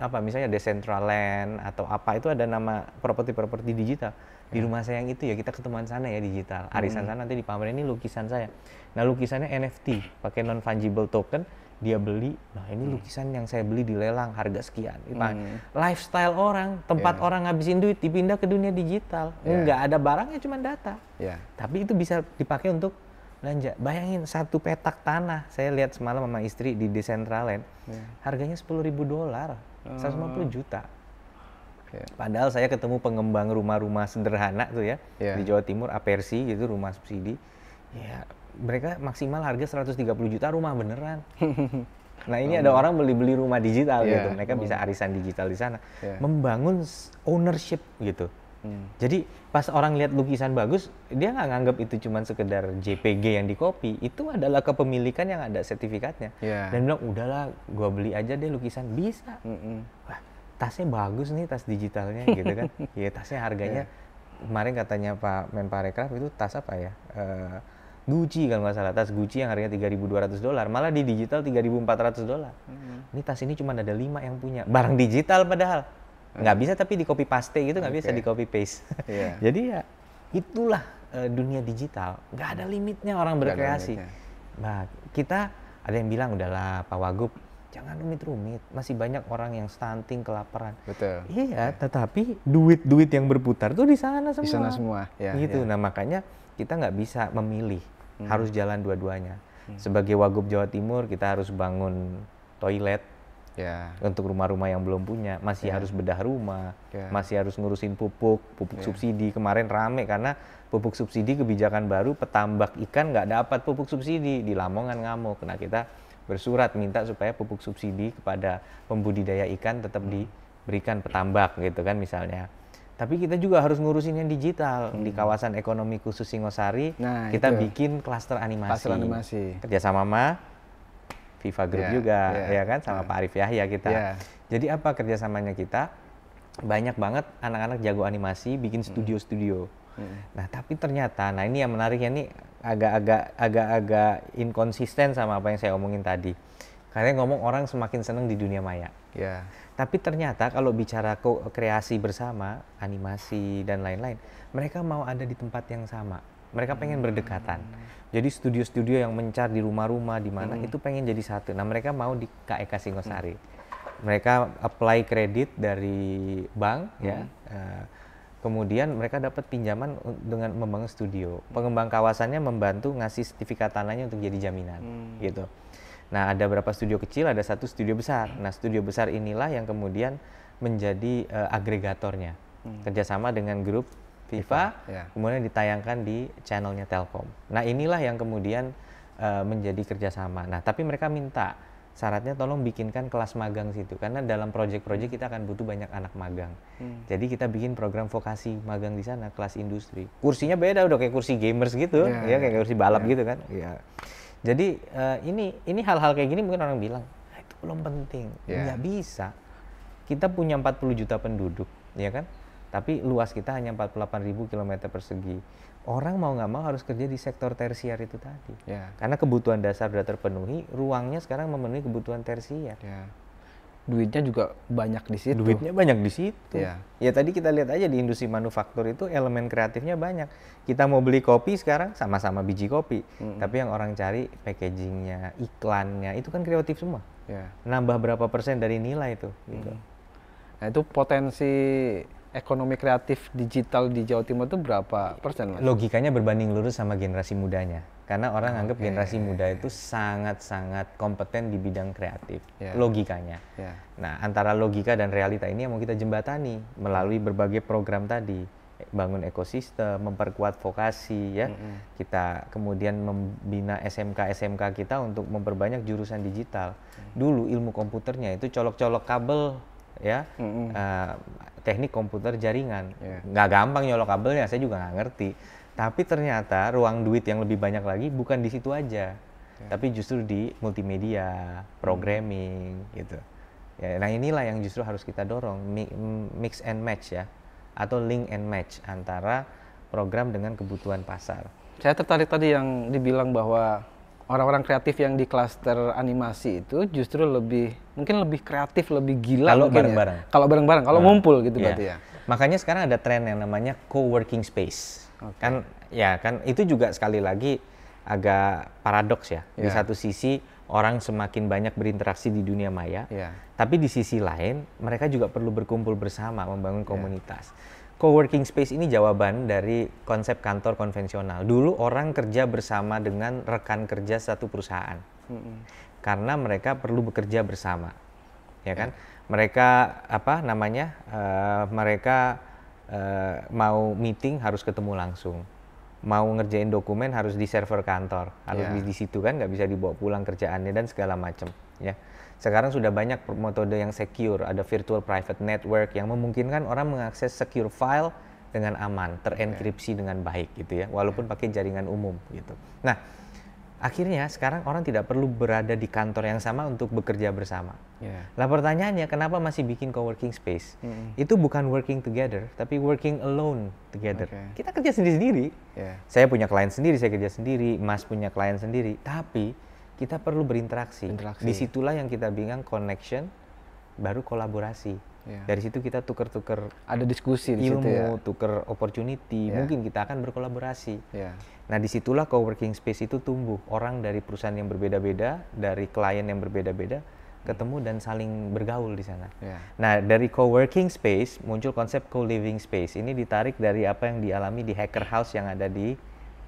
apa misalnya Decentraland atau apa itu ada nama properti-properti digital di ya. rumah saya yang itu ya kita ketemuan sana ya digital arisan hmm. sana nanti di pameran ini lukisan saya nah lukisannya NFT pakai non fungible token dia beli nah ini hmm. lukisan yang saya beli di lelang harga sekian hmm. lifestyle orang tempat yeah. orang ngabisin duit dipindah ke dunia digital yeah. nggak ada barangnya cuma data yeah. tapi itu bisa dipakai untuk belanja bayangin satu petak tanah saya lihat semalam sama istri di Decentraland yeah. harganya sepuluh ribu dolar hmm. 150 juta yeah. padahal saya ketemu pengembang rumah-rumah sederhana tuh ya yeah. di Jawa Timur Apersi gitu rumah subsidi ya mereka maksimal harga 130 juta rumah beneran. Nah ini oh. ada orang beli-beli rumah digital yeah. gitu, mereka hmm. bisa arisan digital di sana, yeah. membangun ownership gitu. Hmm. Jadi pas orang lihat lukisan bagus, dia nggak nganggap itu cuma sekedar JPG yang dikopi, itu adalah kepemilikan yang ada sertifikatnya. Yeah. Dan bilang udahlah, gua beli aja deh lukisan bisa. Mm -mm. Wah tasnya bagus nih tas digitalnya gitu kan, ya tasnya harganya yeah. kemarin katanya Pak Menparekraf itu tas apa ya? Uh, Gucci kalau nggak salah tas Gucci yang harganya 3.200 dolar malah di digital 3.400 dolar hmm. ini tas ini cuma ada lima yang punya barang digital padahal hmm. nggak hmm. bisa tapi di copy paste gitu nggak okay. bisa di copy paste yeah. jadi ya itulah uh, dunia digital nggak ada limitnya orang berkreasi nah kita ada yang bilang udahlah Pak Wagub jangan rumit-rumit masih banyak orang yang stunting kelaparan betul iya yeah. tetapi duit-duit yang berputar tuh di sana semua di sana semua yeah, gitu yeah. nah makanya kita nggak bisa memilih hmm. harus jalan dua-duanya. Hmm. Sebagai Wagub Jawa Timur kita harus bangun toilet yeah. untuk rumah-rumah yang belum punya, masih yeah. harus bedah rumah, yeah. masih harus ngurusin pupuk, pupuk yeah. subsidi kemarin rame karena pupuk subsidi kebijakan baru petambak ikan nggak dapat pupuk subsidi di Lamongan ngamuk. Nah kita bersurat minta supaya pupuk subsidi kepada pembudidaya ikan tetap hmm. diberikan petambak gitu kan misalnya. Tapi kita juga harus ngurusin yang digital hmm. di kawasan ekonomi khusus Singosari. Nah, kita itu. bikin klaster animasi. Klaster animasi. Kerjasama sama Viva Group yeah, juga, yeah, ya kan, sama yeah. Pak Arif Yahya kita. Yeah. Jadi apa kerjasamanya kita? Banyak banget anak-anak jago animasi bikin hmm. studio-studio. Hmm. Nah, tapi ternyata, nah ini yang menariknya nih agak-agak agak-agak inkonsisten sama apa yang saya omongin tadi. Karena ngomong orang semakin seneng di dunia maya. Yeah. Tapi ternyata kalau bicara kreasi bersama, animasi dan lain-lain, mereka mau ada di tempat yang sama. Mereka pengen hmm. berdekatan. Jadi studio-studio yang mencar di rumah-rumah di mana hmm. itu pengen jadi satu. Nah, mereka mau di KEK e Singosari. Hmm. Mereka apply kredit dari bank ya. hmm. ya. Uh, kemudian mereka dapat pinjaman dengan membangun studio. Pengembang kawasannya membantu ngasih sertifikat tanahnya untuk jadi jaminan hmm. gitu. Nah, ada berapa studio kecil, ada satu studio besar. Nah, studio besar inilah yang kemudian menjadi uh, agregatornya. Hmm. Kerjasama dengan grup FIFA, ya. kemudian ditayangkan di channelnya Telkom. Nah, inilah yang kemudian uh, menjadi kerjasama. Nah, tapi mereka minta syaratnya tolong bikinkan kelas magang situ karena dalam proyek-proyek kita akan butuh banyak anak magang. Hmm. Jadi kita bikin program vokasi magang di sana kelas industri. Kursinya beda udah kayak kursi gamers gitu, yeah. ya iya, kayak kursi balap yeah. gitu kan. Yeah. Jadi uh, ini ini hal-hal kayak gini mungkin orang bilang ah, itu belum penting, yeah. nggak bisa. Kita punya 40 juta penduduk, ya kan? Tapi luas kita hanya 48 ribu kilometer persegi. Orang mau nggak mau harus kerja di sektor tersier itu tadi. Yeah. Karena kebutuhan dasar sudah terpenuhi, ruangnya sekarang memenuhi kebutuhan tersier. Yeah duitnya juga banyak di situ. Duitnya banyak di situ. Ya. ya tadi kita lihat aja di industri manufaktur itu elemen kreatifnya banyak. Kita mau beli kopi sekarang sama-sama biji kopi, hmm. tapi yang orang cari packagingnya, iklannya itu kan kreatif semua. Ya. Nambah berapa persen dari nilai itu. Gitu. Hmm. Nah itu potensi ekonomi kreatif digital di Jawa Timur itu berapa persen? Mas? Logikanya berbanding lurus sama generasi mudanya karena orang okay. anggap generasi muda itu sangat-sangat kompeten di bidang kreatif yeah. logikanya. Yeah. Nah, antara logika dan realita ini yang mau kita jembatani melalui berbagai program tadi, bangun ekosistem, memperkuat vokasi ya. Mm -hmm. Kita kemudian membina SMK-SMK kita untuk memperbanyak jurusan digital. Mm. Dulu ilmu komputernya itu colok-colok kabel ya. Mm -hmm. uh, teknik komputer jaringan. Yeah. Nggak gampang nyolok kabelnya, saya juga nggak ngerti tapi ternyata ruang duit yang lebih banyak lagi bukan di situ aja. Ya. Tapi justru di multimedia, hmm. programming hmm. gitu. Ya, nah inilah yang justru harus kita dorong mix and match ya atau link and match antara program dengan kebutuhan pasar. Saya tertarik tadi yang dibilang bahwa orang-orang kreatif yang di klaster animasi itu justru lebih mungkin lebih kreatif, lebih gila kalau ya. bareng-bareng. Ya. Kalau bareng-bareng, kalau nah, ngumpul gitu ya. berarti ya. Makanya sekarang ada tren yang namanya co-working space. Okay. Kan ya kan itu juga sekali lagi agak paradoks ya. Yeah. Di ya. satu sisi orang semakin banyak berinteraksi di dunia maya, yeah. tapi di sisi lain mereka juga perlu berkumpul bersama membangun ya. komunitas. Yeah. Coworking space ini jawaban dari konsep kantor konvensional. Dulu orang kerja bersama dengan rekan kerja satu perusahaan. Mm -hmm. Karena mereka perlu bekerja bersama. Ya kan? Ya. Mereka apa namanya? Uh, mereka uh, mau meeting harus ketemu langsung mau ngerjain dokumen harus di server kantor harus yeah. di situ kan nggak bisa dibawa pulang kerjaannya dan segala macam ya sekarang sudah banyak metode yang secure ada virtual private network yang memungkinkan orang mengakses secure file dengan aman terenkripsi okay. dengan baik gitu ya walaupun yeah. pakai jaringan umum gitu nah akhirnya sekarang orang tidak perlu berada di kantor yang sama untuk bekerja bersama. Yeah. Lah pertanyaannya kenapa masih bikin co-working space? Mm -hmm. Itu bukan working together, tapi working alone together. Okay. Kita kerja sendiri-sendiri. Yeah. Saya punya klien sendiri, saya kerja sendiri, Mas punya klien sendiri, tapi kita perlu berinteraksi. Interaksi. Disitulah yang kita bingung connection, baru kolaborasi. Yeah. Dari situ kita tuker-tuker ada diskusi di ilmu, situ ya. tuker opportunity, yeah. mungkin kita akan berkolaborasi. Yeah. Nah, disitulah co-working space itu tumbuh. Orang dari perusahaan yang berbeda-beda, dari klien yang berbeda-beda, ketemu dan saling bergaul di sana. Yeah. Nah, dari co-working space muncul konsep co-living space. Ini ditarik dari apa yang dialami di Hacker House yang ada di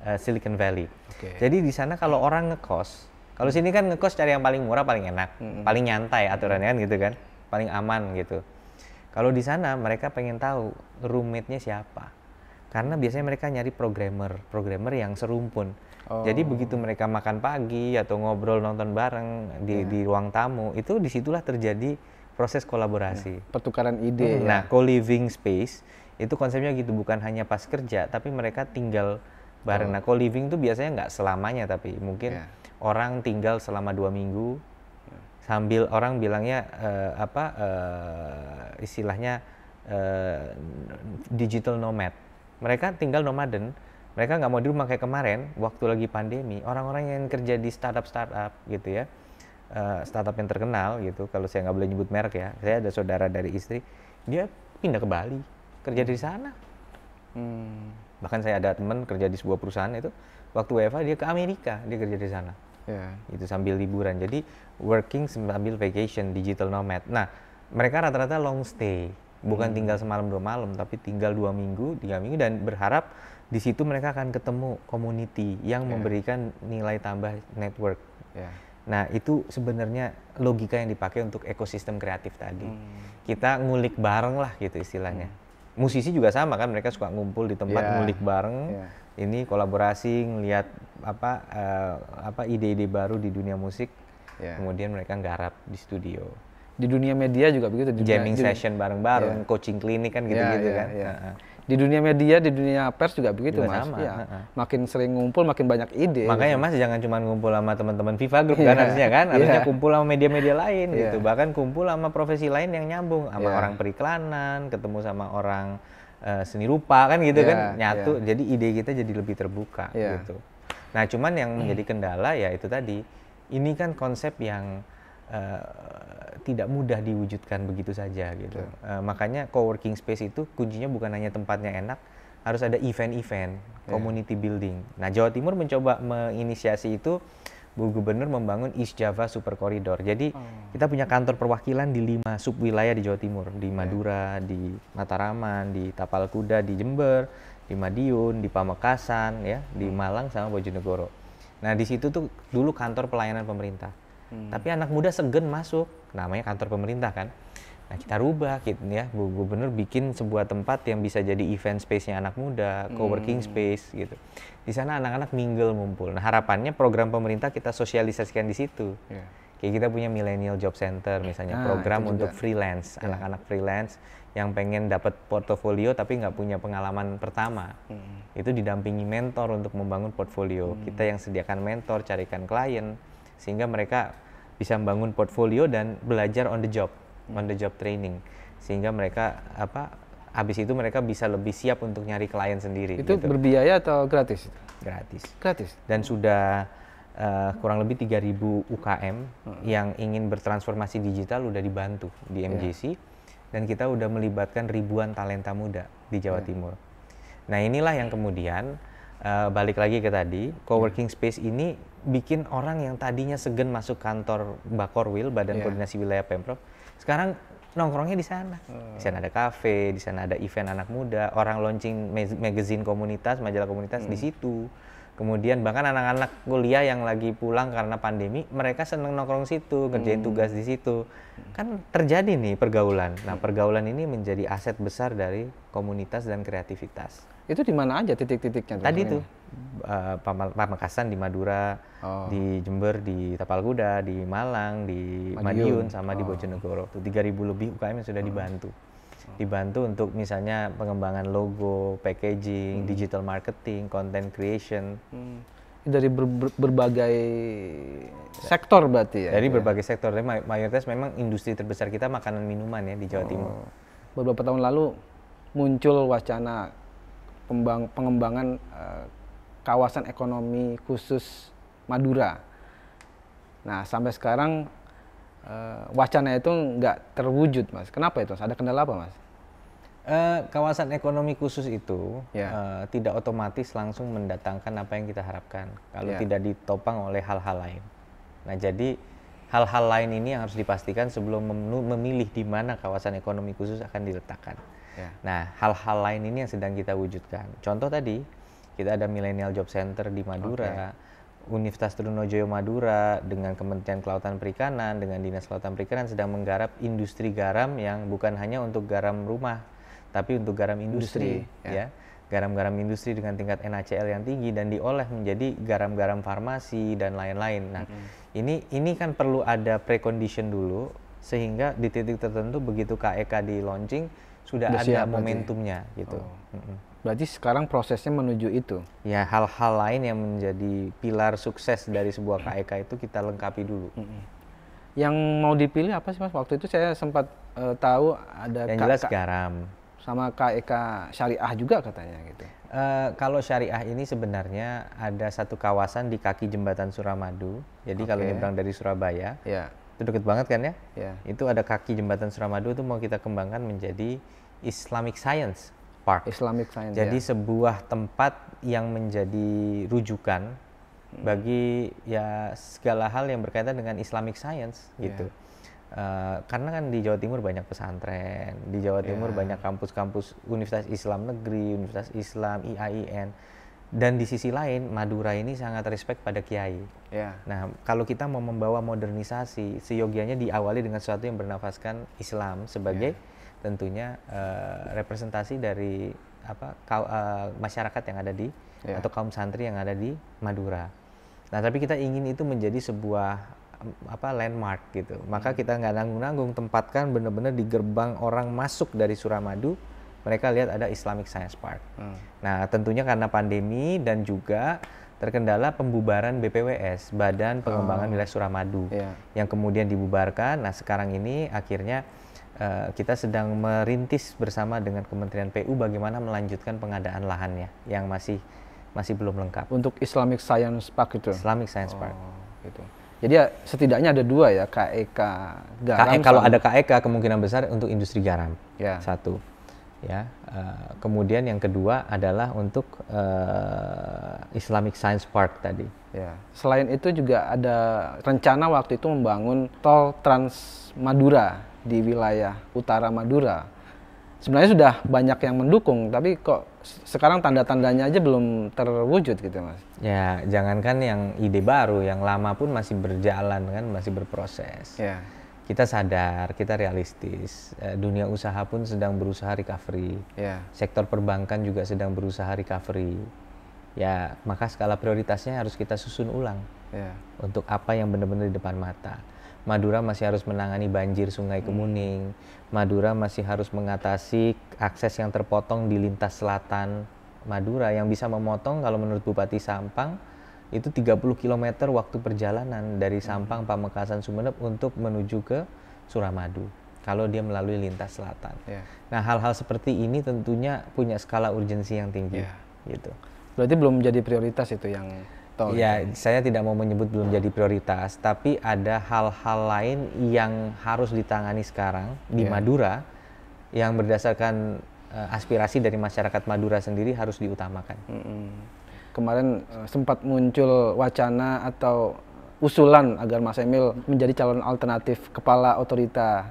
uh, Silicon Valley. Okay. Jadi di sana kalau orang ngekos, kalau sini kan ngekos cari yang paling murah, paling enak, mm -hmm. paling nyantai aturannya kan gitu kan, paling aman gitu. Kalau di sana mereka pengen tahu roommate-nya siapa karena biasanya mereka nyari programmer, programmer yang serumpun. Oh. Jadi begitu mereka makan pagi atau ngobrol nonton bareng di yeah. di ruang tamu, itu disitulah terjadi proses kolaborasi. Yeah. Pertukaran ide. Hmm. Ya. Nah, co-living space itu konsepnya gitu, bukan hanya pas kerja, tapi mereka tinggal bareng. Oh. Nah, co-living itu biasanya nggak selamanya, tapi mungkin yeah. orang tinggal selama dua minggu iya. sambil orang bilangnya uh, apa uh, istilahnya uh, digital nomad mereka tinggal nomaden mereka nggak mau di rumah kayak kemarin waktu lagi pandemi orang-orang yang kerja di startup startup gitu ya uh, startup yang terkenal gitu kalau saya nggak boleh nyebut merek ya saya ada saudara dari istri dia pindah ke Bali kerja di sana hmm. bahkan saya ada teman kerja di sebuah perusahaan itu waktu Eva dia ke Amerika dia kerja di sana yeah. itu sambil liburan jadi working sambil vacation digital nomad nah mereka rata-rata long stay bukan hmm. tinggal semalam dua malam tapi tinggal dua minggu tiga minggu dan berharap di situ mereka akan ketemu community yang yeah. memberikan nilai tambah network yeah. nah itu sebenarnya logika yang dipakai untuk ekosistem kreatif tadi hmm. kita ngulik bareng lah gitu istilahnya hmm. musisi juga sama kan mereka suka ngumpul di tempat yeah. ngulik bareng yeah. ini kolaborasi ngelihat apa uh, apa ide-ide baru di dunia musik yeah. kemudian mereka nggarap di studio di dunia media juga begitu di jamming dunia, session bareng-bareng yeah. coaching klinik kan gitu-gitu yeah, yeah, kan yeah. Iya. di dunia media di dunia pers juga begitu juga mas sama. Ya. makin sering ngumpul makin banyak ide makanya gitu. mas jangan cuma ngumpul sama teman-teman FIFA grup yeah. kan harusnya kan iya. harusnya yeah. kumpul sama media-media lain yeah. gitu bahkan kumpul sama profesi lain yang nyambung sama yeah. orang periklanan ketemu sama orang uh, seni rupa kan gitu yeah, kan iya. nyatu yeah. jadi ide kita jadi lebih terbuka yeah. gitu nah cuman yang menjadi kendala ya itu tadi ini kan konsep yang uh, tidak mudah diwujudkan begitu saja gitu. Uh, makanya co-working space itu kuncinya bukan hanya tempatnya enak, harus ada event-event, yeah. community building. Nah, Jawa Timur mencoba menginisiasi itu Bu Gubernur membangun East Java Super Corridor. Jadi oh. kita punya kantor perwakilan di lima sub wilayah di Jawa Timur, di iya. Madura, yeah. di Mataraman, di Tapal Kuda, di Jember, di Madiun, di Pamekasan, ya, di hmm. Malang sama Bojonegoro. Nah di situ tuh dulu kantor pelayanan pemerintah. Hmm. Tapi anak muda segen masuk, namanya kantor pemerintah kan. Nah kita rubah gitu ya, Bu Gubernur bikin sebuah tempat yang bisa jadi event space-nya anak muda, hmm. co-working space gitu. Di sana anak-anak mingle mumpul. Nah harapannya program pemerintah kita sosialisasikan di situ. Yeah. Kayak kita punya Millennial Job Center misalnya, ah, program untuk freelance, iya. anak-anak yeah. freelance yang pengen dapat portofolio tapi nggak punya pengalaman pertama. Hmm. Itu didampingi mentor untuk membangun portfolio. Hmm. Kita yang sediakan mentor, carikan klien sehingga mereka bisa membangun portfolio dan belajar on the job, hmm. on the job training, sehingga mereka apa habis itu mereka bisa lebih siap untuk nyari klien sendiri. Itu gitu. berbiaya atau gratis? Gratis. Gratis. Dan sudah uh, kurang lebih 3.000 UKM hmm. yang ingin bertransformasi digital udah dibantu di iya. MJC yeah. dan kita udah melibatkan ribuan talenta muda di Jawa yeah. Timur. Nah inilah yang kemudian uh, balik lagi ke tadi, hmm. co-working space ini bikin orang yang tadinya segan masuk kantor Bakorwil Badan yeah. Koordinasi Wilayah Pemprov sekarang nongkrongnya di sana. Hmm. Di sana ada kafe, di sana ada event anak muda, orang launching magazine komunitas, majalah komunitas hmm. di situ. Kemudian bahkan anak-anak kuliah yang lagi pulang karena pandemi, mereka seneng nongkrong situ, ngerjain hmm. tugas di situ. Kan terjadi nih pergaulan. Nah, hmm. pergaulan ini menjadi aset besar dari komunitas dan kreativitas. Itu di mana aja titik-titiknya? Tadi itu eh, Pamekasan di Madura, oh. di Jember, di tapal Tapalkuda, di Malang, di Madiun, Madiun sama oh. di Bojonegoro. Tuh 3000 lebih UKM yang sudah oh. dibantu. Hmm. Dibantu untuk misalnya pengembangan logo, packaging, hmm. digital marketing, content creation. Hmm. Dari ber ber berbagai sektor berarti ya? Dari ya? berbagai sektor. Tapi mayoritas memang industri terbesar kita makanan minuman ya di Jawa oh. Timur. Beberapa tahun lalu muncul wacana pembang, pengembangan uh, kawasan ekonomi khusus Madura. Nah sampai sekarang uh, wacana itu nggak terwujud mas. Kenapa itu? Mas? Ada kendala apa mas? Uh, kawasan ekonomi khusus itu yeah. Ya. uh, tidak otomatis langsung mendatangkan apa yang kita harapkan kalau yeah. tidak ditopang oleh hal-hal lain. Nah jadi hal-hal lain ini yang harus dipastikan sebelum memilih di mana kawasan ekonomi khusus akan diletakkan. Yeah. Nah, hal-hal lain ini yang sedang kita wujudkan. Contoh tadi, kita ada Millennial Job Center di Madura, okay. Universitas Trunojoyo Madura dengan Kementerian Kelautan Perikanan, dengan Dinas Kelautan Perikanan sedang menggarap industri garam yang bukan hanya untuk garam rumah, tapi untuk garam industri, industri ya. ya garam-garam industri dengan tingkat NaCl yang tinggi dan diolah menjadi garam-garam farmasi dan lain-lain. Nah, mm -hmm. ini ini kan perlu ada precondition dulu sehingga di titik tertentu begitu KEK e di launching sudah, Udah ada ya? momentumnya berarti. gitu. Oh. Berarti sekarang prosesnya menuju itu. Ya hal-hal lain yang menjadi pilar sukses dari sebuah KEK e itu kita lengkapi dulu. Yang mau dipilih apa sih mas? Waktu itu saya sempat uh, tahu ada yang e jelas garam sama KEK e syariah juga katanya gitu. Uh, kalau syariah ini sebenarnya ada satu kawasan di kaki jembatan Suramadu. Jadi okay. kalau nyebrang dari Surabaya, yeah itu deket banget kan ya? ya Itu ada kaki jembatan Suramadu itu mau kita kembangkan menjadi Islamic Science Park. Islamic Science. Jadi ya. sebuah tempat yang menjadi rujukan hmm. bagi ya segala hal yang berkaitan dengan Islamic Science iya. gitu. Uh, karena kan di Jawa Timur banyak pesantren, di Jawa iya. Timur yeah. banyak kampus-kampus Universitas Islam Negeri, Universitas Islam, IAIN dan di sisi lain Madura ini sangat respect pada kiai. Yeah. Nah, kalau kita mau membawa modernisasi, seyogianya diawali dengan sesuatu yang bernafaskan Islam sebagai yeah. tentunya uh, representasi dari apa ka uh, eh, masyarakat yang ada di yeah. atau kaum santri yang ada di Madura. Nah, tapi kita ingin itu menjadi sebuah mm, apa landmark gitu. Maka hmm. kita nggak nanggung-nanggung tempatkan benar-benar di gerbang orang masuk dari Suramadu mereka lihat ada Islamic Science Park. Hmm. Nah, tentunya karena pandemi dan juga terkendala pembubaran BPWS, Badan oh. Pengembangan oh. Suramadu, yeah. yang kemudian dibubarkan. Nah, sekarang ini akhirnya uh, kita sedang merintis bersama dengan Kementerian PU bagaimana melanjutkan pengadaan lahannya yang masih masih belum lengkap. Untuk Islamic Science Park itu. Islamic Science Park. Oh, gitu. Jadi ya, setidaknya ada dua ya KEK e garam. KEK, e kalau ada KEK e kemungkinan besar untuk industri garam. Ya. Satu ya uh, kemudian yang kedua adalah untuk uh, Islamic Science Park tadi ya selain itu juga ada rencana waktu itu membangun tol Trans Madura di wilayah utara Madura sebenarnya sudah banyak yang mendukung tapi kok sekarang tanda-tandanya aja belum terwujud gitu mas ya jangankan yang ide baru yang lama pun masih berjalan kan masih berproses ya kita sadar, kita realistis. Eh, dunia usaha pun sedang berusaha recovery. Yeah. Sektor perbankan juga sedang berusaha recovery. Ya, maka skala prioritasnya harus kita susun ulang yeah. untuk apa yang benar-benar di depan mata. Madura masih harus menangani banjir Sungai Kemuning. Hmm. Madura masih harus mengatasi akses yang terpotong di lintas selatan Madura yang bisa memotong kalau menurut Bupati Sampang itu 30 km waktu perjalanan dari hmm. Sampang Pamekasan Sumeneb untuk menuju ke Suramadu kalau dia melalui lintas selatan. Yeah. Nah, hal-hal seperti ini tentunya punya skala urgensi yang tinggi yeah. gitu. Berarti belum menjadi prioritas itu yang tol. Ya, saya tidak mau menyebut belum jadi prioritas, tapi ada hal-hal lain yang harus ditangani sekarang di yeah. Madura yang berdasarkan uh, aspirasi dari masyarakat Madura sendiri harus diutamakan. Mm -hmm kemarin uh, sempat muncul wacana atau usulan agar Mas Emil menjadi calon alternatif kepala otorita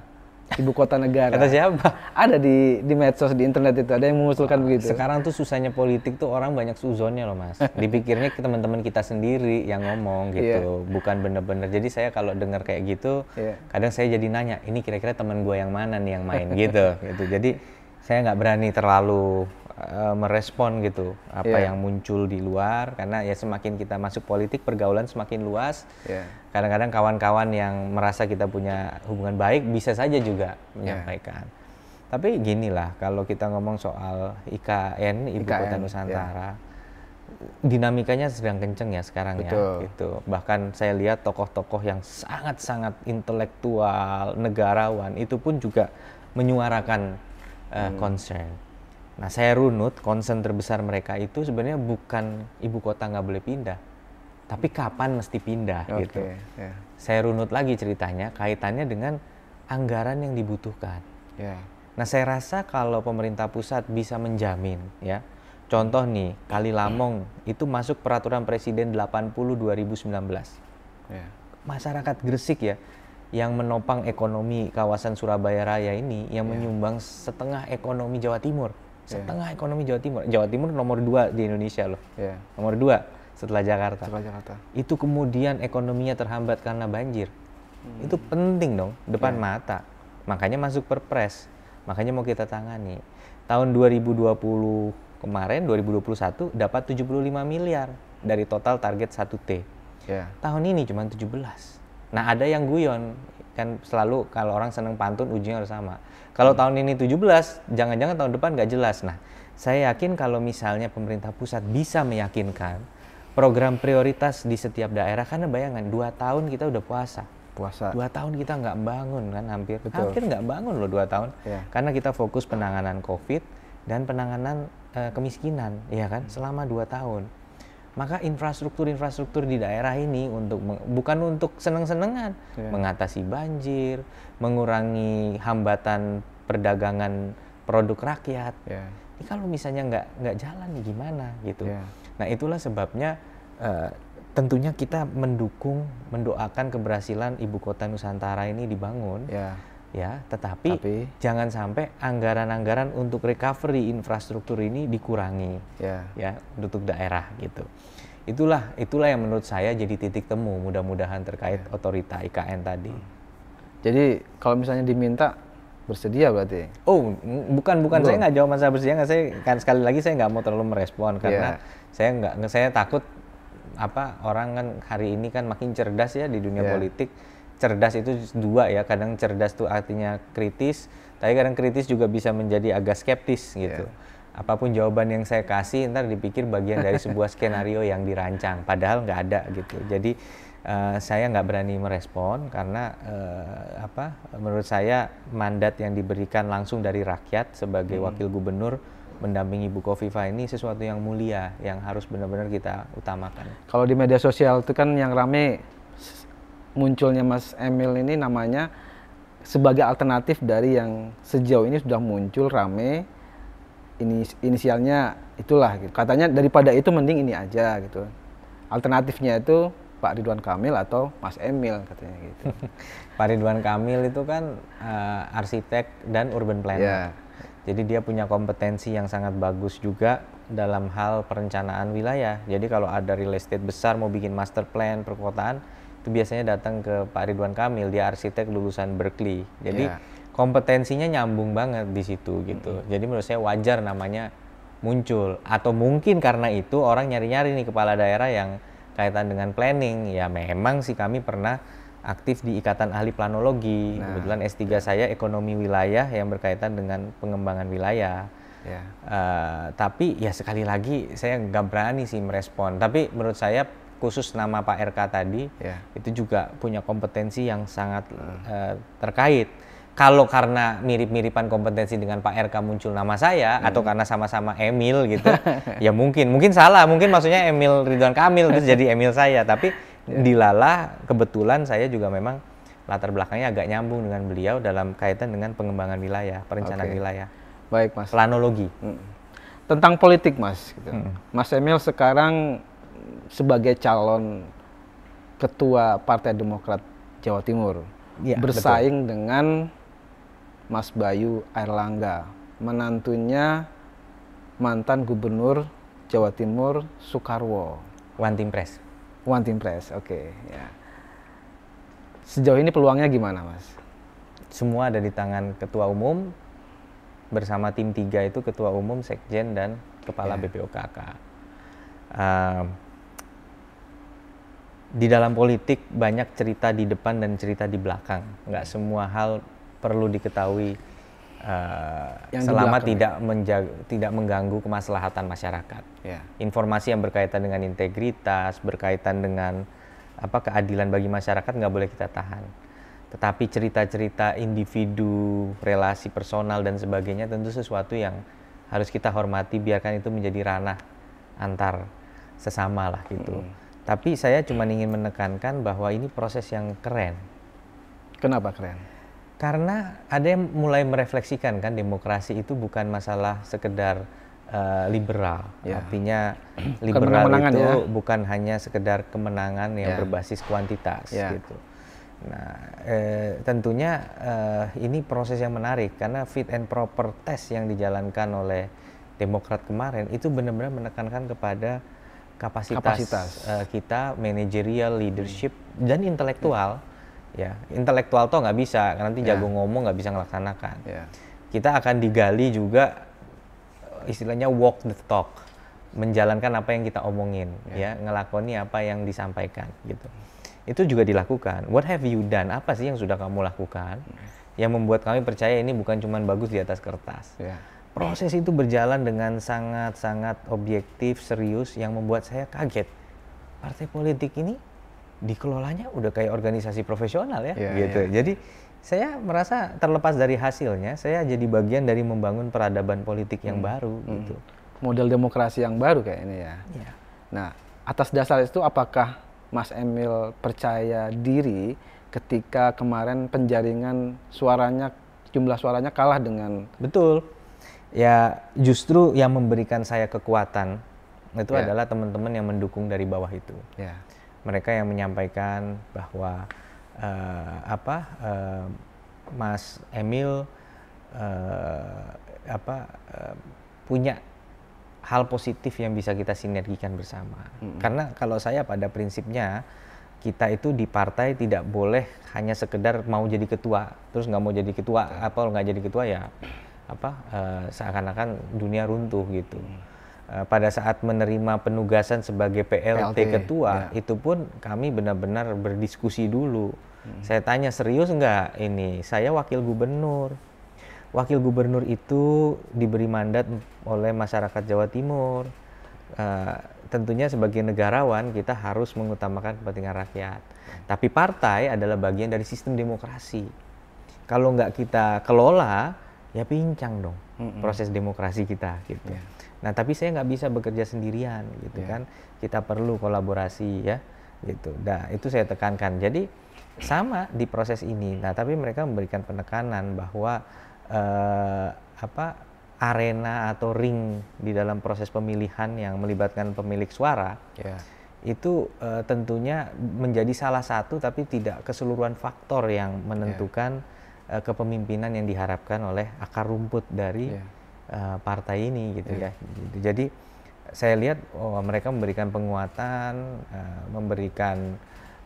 ibu kota negara. Kata siapa? Ada di di medsos di internet itu ada yang mengusulkan oh, begitu. Sekarang tuh susahnya politik tuh orang banyak suzonnya loh mas. Dipikirnya teman-teman kita sendiri yang ngomong iya. gitu, yeah. bukan bener-bener. Jadi saya kalau dengar kayak gitu, yeah. kadang saya jadi nanya, ini kira-kira teman gue yang mana nih yang main gitu, gitu. Jadi saya nggak berani terlalu Eh, merespon gitu apa yeah. yang muncul di luar karena ya semakin kita masuk politik pergaulan semakin luas kadang iya. kadang-kadang kawan-kawan yang merasa kita punya hubungan baik bisa saja juga iya. menyampaikan yeah. tapi lah kalau kita ngomong soal IKN ibu kota iya. Nusantara yeah dinamikanya sedang kenceng ya sekarang ya, Betul. ya gitu. Bahkan saya lihat tokoh-tokoh yang sangat-sangat intelektual, negarawan itu pun juga menyuarakan uh, hmm. concern. Nah saya runut concern terbesar mereka itu sebenarnya bukan ibu kota nggak boleh pindah, tapi kapan mesti pindah okay, gitu. Yeah. Saya runut lagi ceritanya kaitannya dengan anggaran yang dibutuhkan. Yeah. Nah saya rasa kalau pemerintah pusat bisa menjamin ya, contoh nih Kali Lamong yeah. itu masuk peraturan presiden 80 2019. Yeah. Masyarakat Gresik ya yang menopang ekonomi kawasan Surabaya Raya ini yang yeah. menyumbang setengah ekonomi Jawa Timur. Iya. setengah yeah. ekonomi Jawa Timur. Jawa Timur nomor dua di Indonesia loh. Yeah. Nomor dua setelah Jakarta. Setelah Jakarta. Itu kemudian ekonominya terhambat karena banjir. Hmm. Itu penting dong, depan yeah. mata. Makanya masuk perpres. Makanya mau kita tangani. Tahun 2020 kemarin 2021 dapat 75 miliar dari total target 1T. Yeah. Tahun ini cuma 17. Nah, ada yang guyon kan selalu kalau orang seneng pantun ujungnya harus sama kalau tahun ini 17, jangan-jangan tahun depan nggak jelas. Nah, saya yakin kalau misalnya pemerintah pusat bisa meyakinkan program prioritas di setiap daerah, karena bayangan dua tahun kita udah puasa. Puasa. Dua tahun kita nggak bangun kan hampir. Betul. Hampir nggak bangun loh dua tahun. Yeah. Karena kita fokus penanganan COVID dan penanganan e, kemiskinan, ya kan, hmm. selama dua tahun. Maka infrastruktur-infrastruktur di daerah ini untuk bukan untuk seneng-senengan, yeah. mengatasi banjir, mengurangi hambatan perdagangan produk rakyat. Yeah. Ini kalau misalnya nggak nggak jalan nih gimana gitu. Yeah. Nah itulah sebabnya uh, tentunya kita mendukung mendoakan keberhasilan ibu kota Nusantara ini dibangun. Yeah. Ya, tetapi, Tapi, jangan sampai anggaran-anggaran untuk recovery infrastruktur ini dikurangi, yeah. ya, untuk daerah gitu itulah itulah yang menurut saya jadi titik temu mudah-mudahan terkait yeah. otorita IKN tadi. Hmm. Jadi kalau misalnya diminta bersedia berarti. Oh, bukan bukan Belum. saya nggak jawab masalah bersedia nggak saya kan sekali lagi saya nggak mau terlalu merespon iya. karena yeah. saya nggak saya takut apa orang kan hari ini kan makin cerdas ya di dunia yeah. politik. Cerdas itu dua ya, kadang cerdas tuh artinya kritis, tapi kadang kritis juga bisa menjadi agak skeptis gitu. Yeah apapun jawaban yang saya kasih ntar dipikir bagian dari sebuah skenario yang dirancang padahal nggak ada gitu jadi Eh, saya nggak berani merespon karena uh, apa menurut saya mandat yang diberikan langsung dari rakyat sebagai hmm. wakil gubernur mendampingi Bu Kofifa ini sesuatu yang mulia yang harus benar-benar kita utamakan. Kalau di media sosial itu kan yang rame munculnya Mas Emil ini namanya sebagai alternatif dari yang sejauh ini sudah muncul rame ini inisialnya itulah gitu. Katanya daripada itu mending ini aja gitu. Alternatifnya itu Pak Ridwan Kamil atau Mas Emil katanya gitu. Pak Ridwan Kamil itu kan uh, arsitek dan urban planner. Yeah. Jadi dia punya kompetensi yang sangat bagus juga dalam hal perencanaan wilayah. Jadi kalau ada real estate besar mau bikin master plan perkotaan, itu biasanya datang ke Pak Ridwan Kamil, dia arsitek lulusan Berkeley. Jadi yeah. kompetensinya nyambung banget di situ gitu. Mm -hmm. Jadi menurut saya wajar namanya muncul atau mungkin karena itu orang nyari-nyari nih kepala daerah yang kaitan dengan planning ya memang sih kami pernah aktif di Ikatan Ahli Planologi. Nah. Kebetulan S3 saya ekonomi wilayah yang berkaitan dengan pengembangan wilayah. Ya. Uh, tapi ya sekali lagi saya nggak berani sih merespon. Tapi menurut saya khusus nama Pak RK tadi ya. itu juga punya kompetensi yang sangat uh, terkait kalau karena mirip-miripan kompetensi dengan Pak RK muncul nama saya hmm. atau karena sama-sama Emil gitu ya mungkin mungkin salah mungkin maksudnya Emil Ridwan Kamil terus jadi Emil saya tapi yeah. dilala kebetulan saya juga memang latar belakangnya agak nyambung dengan beliau dalam kaitan dengan pengembangan wilayah perencanaan okay. wilayah baik mas planologi hmm. tentang politik mas gitu. hmm. Mas Emil sekarang sebagai calon ketua Partai Demokrat Jawa Timur ya, bersaing betul. dengan Mas Bayu Airlangga, menantunya mantan gubernur Jawa Timur Soekarwo. One Team Press. One Team Press, oke. Okay, ya. Sejauh ini peluangnya gimana, Mas? Semua ada di tangan ketua umum bersama tim tiga itu ketua umum, sekjen dan kepala yeah. BPOKK. Uh, ehm, di dalam politik banyak cerita di depan dan cerita di belakang. Nggak semua hal perlu diketahui uh, yang selama tidak menjaga, tidak mengganggu kemaslahatan masyarakat. Yeah. Informasi yang berkaitan dengan integritas, berkaitan dengan apa keadilan bagi masyarakat nggak boleh kita tahan. Tetapi cerita-cerita individu, relasi personal dan sebagainya tentu sesuatu yang harus kita hormati. Biarkan itu menjadi ranah antar sesama lah gitu. Mm. Tapi saya cuma ingin menekankan bahwa ini proses yang keren. Kenapa keren? Karena ada yang mulai merefleksikan kan demokrasi itu bukan masalah sekedar uh, liberal. Ya. Artinya liberal itu ya. bukan hanya sekedar kemenangan yang ya. berbasis kuantitas ya. gitu. Nah, eh, tentunya eh, ini proses yang menarik karena fit and proper test yang dijalankan oleh Demokrat kemarin itu benar-benar menekankan kepada kapasitas, kapasitas. Eh, kita, manajerial, leadership, hmm. dan intelektual ya intelektual toh nggak bisa nanti yeah. ngomong nggak bisa melaksanakan. yeah. kita akan digali juga istilahnya walk the talk menjalankan apa yang kita omongin yeah. ya ngelakoni apa yang disampaikan gitu itu juga dilakukan what have you done apa sih yang sudah kamu lakukan hmm. yang membuat kami percaya ini bukan cuma bagus di atas kertas yeah. proses itu berjalan dengan sangat sangat objektif serius yang membuat saya kaget partai politik ini dikelolanya udah kayak organisasi profesional ya yeah, gitu. Yeah. Jadi saya merasa terlepas dari hasilnya, saya jadi bagian dari membangun peradaban politik yang hmm. baru hmm. gitu. Model demokrasi yang baru kayak ini ya. Yeah. Nah, atas dasar itu apakah Mas Emil percaya diri ketika kemarin penjaringan suaranya jumlah suaranya kalah dengan Betul. Ya, justru yang memberikan saya kekuatan itu yeah. adalah teman-teman yang mendukung dari bawah itu. Yeah mereka yang menyampaikan bahwa uh, apa uh, Mas Emil uh, apa uh, punya hal positif yang bisa kita sinergikan bersama. -hmm. Karena kalau saya pada prinsipnya kita itu di partai tidak boleh hanya sekedar mau jadi ketua, terus nggak mau jadi ketua, apa nggak jadi ketua ya apa uh, seakan-akan dunia runtuh gitu. -hmm. Eh, pada saat menerima penugasan sebagai PLT, PLT ketua ya. itu pun kami benar-benar berdiskusi dulu. Hmm. Saya tanya serius nggak ini? Saya wakil gubernur. Wakil gubernur itu diberi mandat oleh masyarakat Jawa Timur. Uh, tentunya sebagai negarawan kita harus mengutamakan kepentingan rakyat. Tapi partai adalah bagian dari sistem demokrasi. Kalau nggak kita kelola, ya pincang dong mm -mm. proses demokrasi kita gitu. Yeah. Nah, tapi saya nggak bisa bekerja sendirian, gitu yeah. kan? Kita perlu kolaborasi, ya, gitu. Nah, itu saya tekankan. Jadi sama di proses ini. Nah, tapi mereka memberikan penekanan bahwa eh, apa arena atau ring di dalam proses pemilihan yang melibatkan pemilik suara. Yeah itu eh, tentunya menjadi salah satu tapi tidak keseluruhan faktor yang ya. menentukan yeah. kepemimpinan yang diharapkan oleh akar rumput dari yeah Eh, partai ini gitu yeah. ya. Gitu. Jadi saya lihat oh, mereka memberikan penguatan, uh, memberikan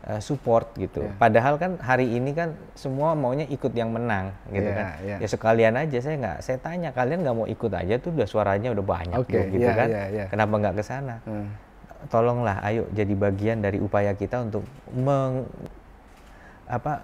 uh, support gitu. Yeah. Padahal kan hari ini kan semua maunya ikut yang menang gitu yeah, kan. Yeah. Ya sekalian aja saya nggak, saya tanya kalian nggak mau ikut aja tuh udah suaranya udah banyak okay, tuh, gitu yeah, kan. Yeah, yeah. Kenapa nggak ke sana? Hmm. Tolonglah, ayo jadi bagian dari upaya kita untuk meng apa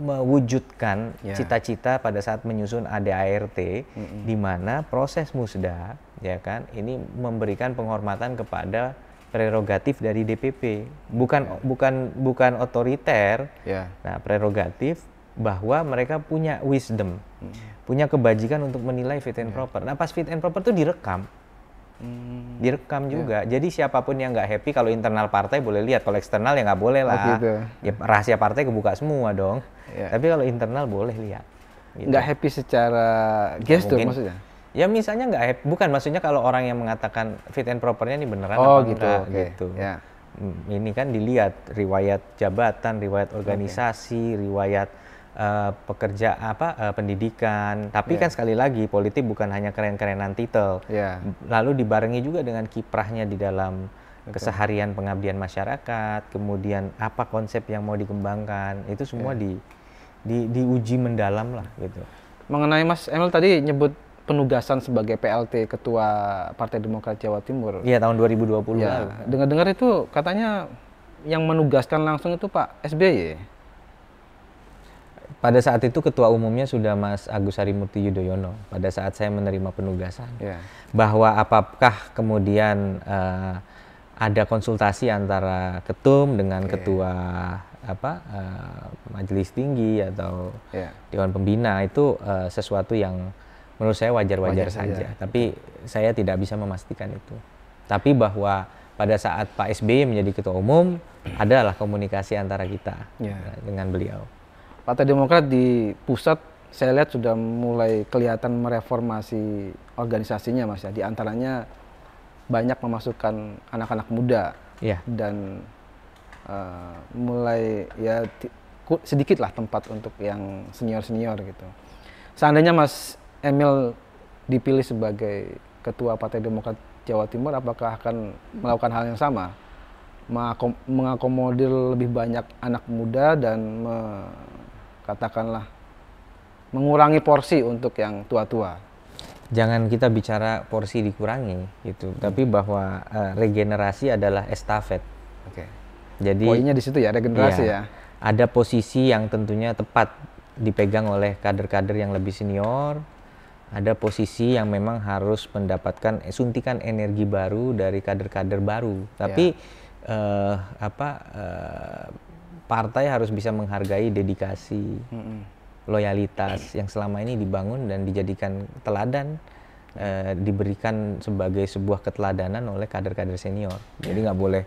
mewujudkan ya. cita-cita yeah. pada saat menyusun ADART mm -hmm. di mana proses musda ya kan ini memberikan penghormatan kepada prerogatif dari DPP bukan yeah. bukan bukan otoriter yeah. nah prerogatif bahwa mereka punya wisdom mm. punya kebajikan untuk menilai fit and yeah. proper nah pas fit and proper itu direkam Hmm. Direkam iya. juga. Yeah. Jadi siapapun yang nggak happy kalau internal partai boleh lihat, kalau eksternal ya nggak boleh lah. Oh, gitu. Ya, ya rahasia partai kebuka semua dong. Yeah. Tapi kalau internal boleh lihat. Gitu. happy secara gestur maksudnya? Ya misalnya nggak happy, bukan maksudnya kalau orang yang mengatakan fit and propernya ini beneran oh, apa gitu, okay. gitu. Yeah. Hmm, ini kan dilihat riwayat jabatan, riwayat organisasi, okay. riwayat Eh, pekerja apa uh, pendidikan. Tapi yeah. kan iya. sekali lagi politik bukan hanya keren-kerenan titel. Yeah. Lalu dibarengi juga dengan kiprahnya di dalam Betul. keseharian pengabdian masyarakat, kemudian apa konsep yang mau dikembangkan, itu semua yeah. di, di diuji mendalam lah gitu. Mengenai Mas Emil tadi nyebut penugasan sebagai PLT Ketua Partai Demokrat Jawa Timur. Iya tahun 2020 ya. Dengar-dengar itu katanya yang menugaskan langsung itu Pak SBY. Pada saat itu ketua umumnya sudah Mas Agus Harimurti Yudhoyono pada saat saya menerima penugasan. Yeah. Bahwa apakah kemudian uh, ada konsultasi antara ketum dengan okay. ketua apa uh, majelis tinggi atau yeah. dewan pembina itu uh, sesuatu yang menurut saya wajar-wajar saja. saja. Tapi saya tidak bisa memastikan itu. Tapi bahwa pada saat Pak SBY menjadi ketua umum adalah komunikasi antara kita yeah. dengan beliau. Partai Demokrat di pusat saya lihat sudah mulai kelihatan mereformasi organisasinya Mas ya. Di antaranya banyak memasukkan anak-anak muda yeah. dan uh, mulai ya sedikit lah tempat untuk yang senior-senior gitu. Seandainya Mas Emil dipilih sebagai ketua Partai Demokrat Jawa Timur apakah akan melakukan hal yang sama? mengakomodir lebih banyak anak muda dan me katakanlah mengurangi porsi untuk yang tua-tua. Jangan kita bicara porsi dikurangi gitu, hmm. tapi bahwa uh, regenerasi adalah estafet. Oke. Okay. Jadi poinnya di situ ya regenerasi iya, ya. Ada posisi yang tentunya tepat dipegang oleh kader-kader yang lebih senior, ada posisi yang memang harus mendapatkan e, suntikan energi baru dari kader-kader baru. Tapi yeah. Iya. uh, apa uh, partai harus bisa menghargai dedikasi, mm-hmm. loyalitas yang selama ini dibangun dan dijadikan teladan, e, diberikan sebagai sebuah keteladanan oleh kader-kader senior. Jadi ya. nggak boleh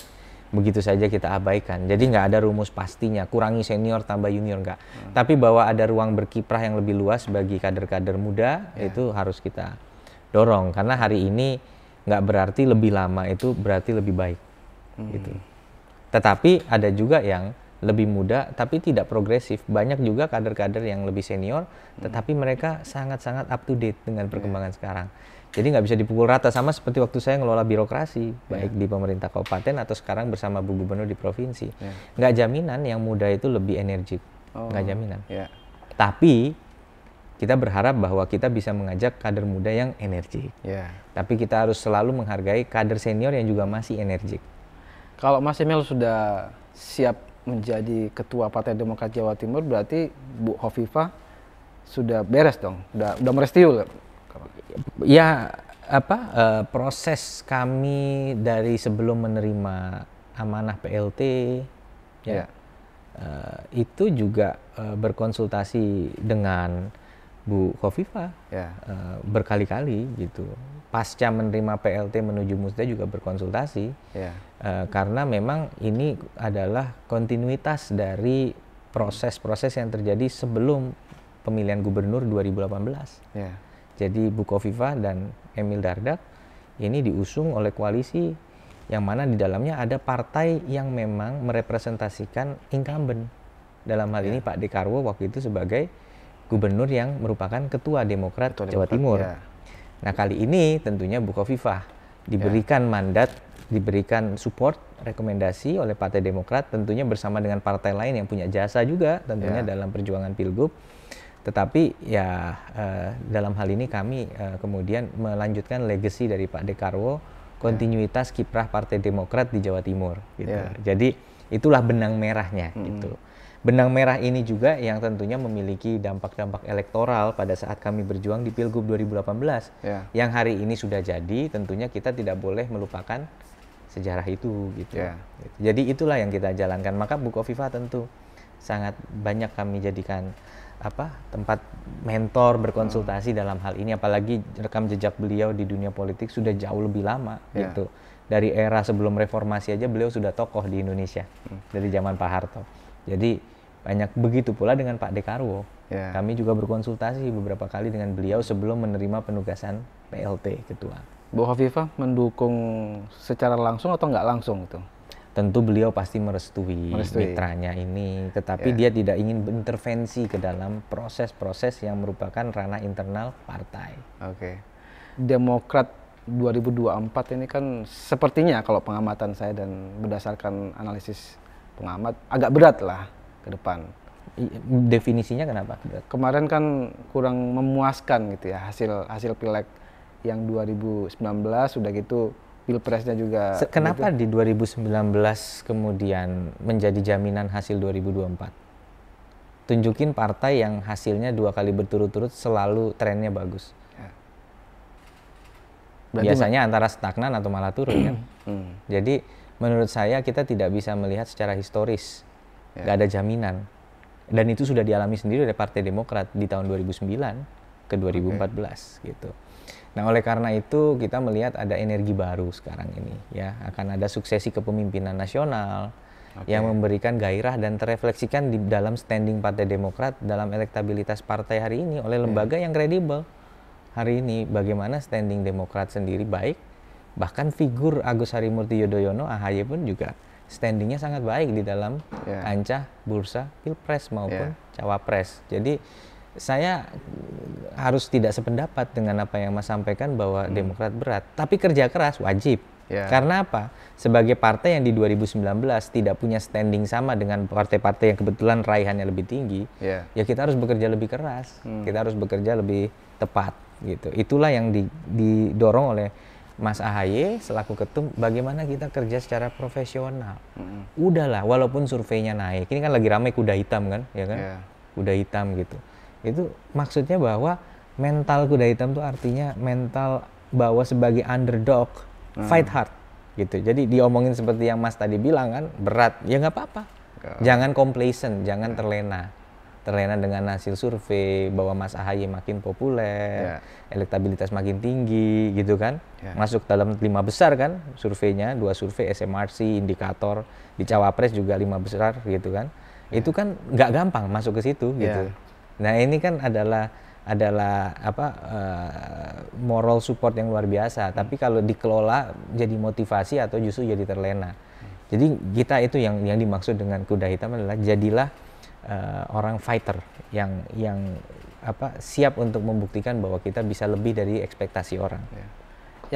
begitu saja kita abaikan. Jadi nggak ada rumus pastinya, kurangi senior tambah junior nggak. Hmm. Tapi bahwa ada ruang berkiprah yang lebih luas bagi kader-kader muda yeah. itu harus kita dorong karena hari ini nggak berarti lebih lama itu berarti lebih baik. Hmm. Gitu. Tetapi ada juga yang lebih muda tapi tidak progresif. Banyak juga kader-kader yang lebih senior hmm. tetapi hmm. mereka sangat-sangat up to date dengan perkembangan yeah. sekarang. Jadi nggak bisa dipukul rata sama seperti waktu saya ngelola birokrasi baik iya. di pemerintah kabupaten atau sekarang bersama Bu Gubernur di provinsi. Yeah. Nggak jaminan yang muda itu lebih energik. Oh. Nggak jaminan. Yeah. Tapi kita berharap bahwa kita bisa mengajak kader muda yang energik. Yeah. Tapi kita harus selalu menghargai kader senior yang juga masih energik. Kalau Mas Emil sudah siap menjadi ketua Partai Demokrat Jawa Timur berarti Bu Hovifa sudah beres dong, udah, udah merestui Ya apa uh, proses kami dari sebelum menerima amanah PLT ya, ya. Uh, itu juga uh, berkonsultasi dengan Bu Kofifa ya. uh, berkali-kali gitu. Pasca menerima PLT menuju Musda juga berkonsultasi. Ya Eh, karena memang ini adalah kontinuitas dari proses-proses yang terjadi sebelum pemilihan gubernur 2018. Yeah. Jadi Bukoviva dan Emil Dardak ini diusung oleh koalisi yang mana di dalamnya ada partai yang memang merepresentasikan incumbent. Dalam hal yeah. ini ya. Pak Dekarwo waktu itu sebagai gubernur yang merupakan ketua Demokrat ketua Jawa Timur. Yeah. Nah, kali ini tentunya Bukoviva diberikan yeah. mandat diberikan support rekomendasi oleh Partai Demokrat tentunya bersama dengan partai lain yang punya jasa juga tentunya yeah. dalam perjuangan pilgub tetapi ya uh, dalam hal ini kami uh, kemudian melanjutkan legacy dari Pak Dekarwo kontinuitas yeah. kiprah Partai Demokrat di Jawa Timur gitu. Yeah. Jadi itulah benang merahnya mm. gitu. Benang merah ini juga yang tentunya memiliki dampak-dampak elektoral pada saat kami berjuang di Pilgub 2018 yeah. yang hari ini sudah jadi tentunya kita tidak boleh melupakan sejarah itu gitu. Yeah. Gitu. Jadi itulah yang kita jalankan. Maka Buku Viva tentu sangat banyak kami jadikan apa tempat mentor berkonsultasi hmm. dalam hal ini apalagi rekam jejak beliau di dunia politik sudah jauh lebih lama yeah. gitu dari era sebelum reformasi aja beliau sudah tokoh di Indonesia hmm. dari zaman Pak Harto jadi banyak begitu pula dengan Pak Dekarwo yeah. kami juga berkonsultasi beberapa kali dengan beliau sebelum menerima penugasan PLT ketua Bu Hafifa mendukung secara langsung atau nggak langsung itu? Tentu beliau pasti merestui, merestui. mitranya ini, tetapi yeah. dia tidak ingin intervensi ke dalam proses-proses yang merupakan ranah internal partai. Oke. Okay. Demokrat 2024 ini kan sepertinya kalau pengamatan saya dan berdasarkan analisis pengamat agak berat lah ke depan. Definisinya kenapa? Kemarin kan kurang memuaskan gitu ya hasil hasil pileg yang 2019 sudah gitu pilpresnya juga. Kenapa gitu. di 2019 kemudian menjadi jaminan hasil 2024? Tunjukin partai yang hasilnya dua kali berturut-turut selalu trennya bagus. Ya. Biasanya antara stagnan atau malah turun kan. Hmm. Jadi menurut saya kita tidak bisa melihat secara historis. Ya. Gak ada jaminan. Dan itu sudah dialami sendiri oleh Partai Demokrat di tahun 2009 ke 2014 okay. gitu. Nah, oleh karena itu kita melihat ada energi baru sekarang ini ya, akan ada suksesi kepemimpinan nasional okay. yang memberikan gairah dan terefleksikan di dalam standing Partai Demokrat dalam elektabilitas partai hari ini oleh lembaga yeah. yang kredibel. Hari ini bagaimana standing Demokrat sendiri baik, bahkan figur Agus Harimurti Yudhoyono AHY pun juga standingnya sangat baik di dalam yeah. kancah bursa Pilpres maupun yeah. Cawapres. Jadi saya harus tidak sependapat dengan apa yang Mas sampaikan bahwa hmm. Demokrat berat, tapi kerja keras wajib. Yeah. Karena apa? Sebagai partai yang di 2019 tidak punya standing sama dengan partai-partai yang kebetulan raihannya lebih tinggi, yeah. ya kita harus bekerja lebih keras, hmm. kita harus bekerja lebih tepat gitu. Itulah yang di, didorong oleh Mas ahy selaku ketum bagaimana kita kerja secara profesional. -hmm. Udahlah walaupun surveinya naik. Ini kan lagi ramai kuda hitam kan, ya kan? Yeah. Kuda hitam gitu itu maksudnya bahwa mental kuda hitam tuh artinya mental bahwa sebagai underdog hmm. fight hard gitu jadi diomongin seperti yang mas tadi bilang kan berat ya nggak apa-apa jangan complacent jangan terlena terlena dengan hasil survei bahwa Mas Ahaye makin populer, yeah. elektabilitas makin tinggi gitu kan. Yeah. Masuk dalam lima besar kan surveinya, dua survei SMRC, indikator, di Cawapres juga lima besar gitu kan. Yeah. Itu kan nggak gampang masuk ke situ gitu. Ya. Nah ini kan adalah adalah apa uh, moral support yang luar biasa. Hmm. Tapi kalau dikelola jadi motivasi atau justru jadi terlena. Hmm. Jadi kita itu yang yang dimaksud dengan kuda hitam adalah jadilah uh, orang fighter yang yang apa siap untuk membuktikan bahwa kita bisa lebih dari ekspektasi orang. Ya.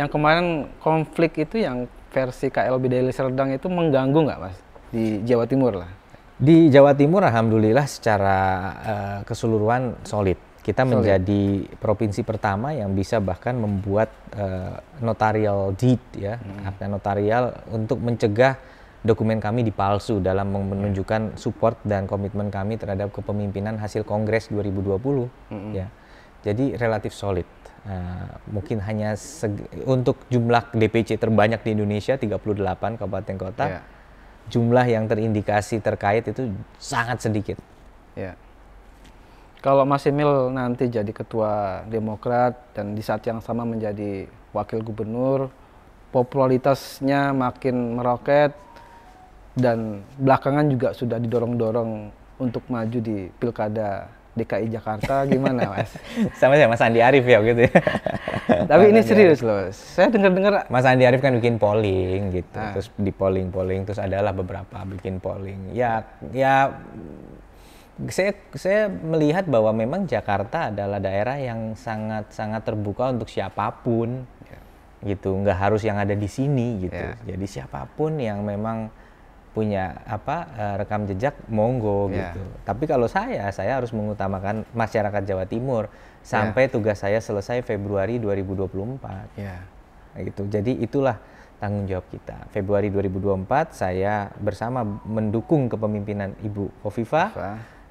Yang kemarin konflik itu yang versi KLB Deli Serdang itu mengganggu nggak mas di Jawa Timur lah? Di Jawa Timur alhamdulillah secara uh, keseluruhan solid. Kita solid. menjadi provinsi pertama yang bisa bahkan membuat uh, notarial deed ya, hmm. notarial untuk mencegah dokumen kami dipalsu dalam ya. menunjukkan support dan komitmen kami terhadap kepemimpinan hasil Kongres 2020 hmm. ya. Jadi relatif solid. Uh, mungkin hanya untuk jumlah DPC terbanyak di Indonesia 38 kabupaten kota. Yeah jumlah yang terindikasi terkait itu sangat sedikit. Ya. Kalau Mas Emil nanti jadi ketua Demokrat dan di saat yang sama menjadi wakil gubernur, popularitasnya makin meroket dan belakangan juga sudah didorong-dorong untuk maju di pilkada DKI Jakarta gimana mas? Sama sih Mas Andi Arief ya gitu ya. Tapi mas ini Andi serius Arief. loh. Saya dengar-dengar Mas Andi Arief kan bikin polling gitu. Ah. Terus di polling-polling terus adalah beberapa bikin polling. Ya ya saya saya melihat bahwa memang Jakarta adalah daerah yang sangat sangat terbuka untuk siapapun. Ya. Gitu, nggak harus yang ada di sini gitu. Yeah. Jadi siapapun yang memang punya apa eh, rekam jejak monggo yeah. gitu. Tapi kalau saya saya harus mengutamakan masyarakat Jawa Timur sampai yeah. tugas saya selesai Februari 2024. Yeah. Nah, gitu. Jadi itulah tanggung jawab kita. Februari 2024 saya bersama mendukung kepemimpinan Ibu Kofifa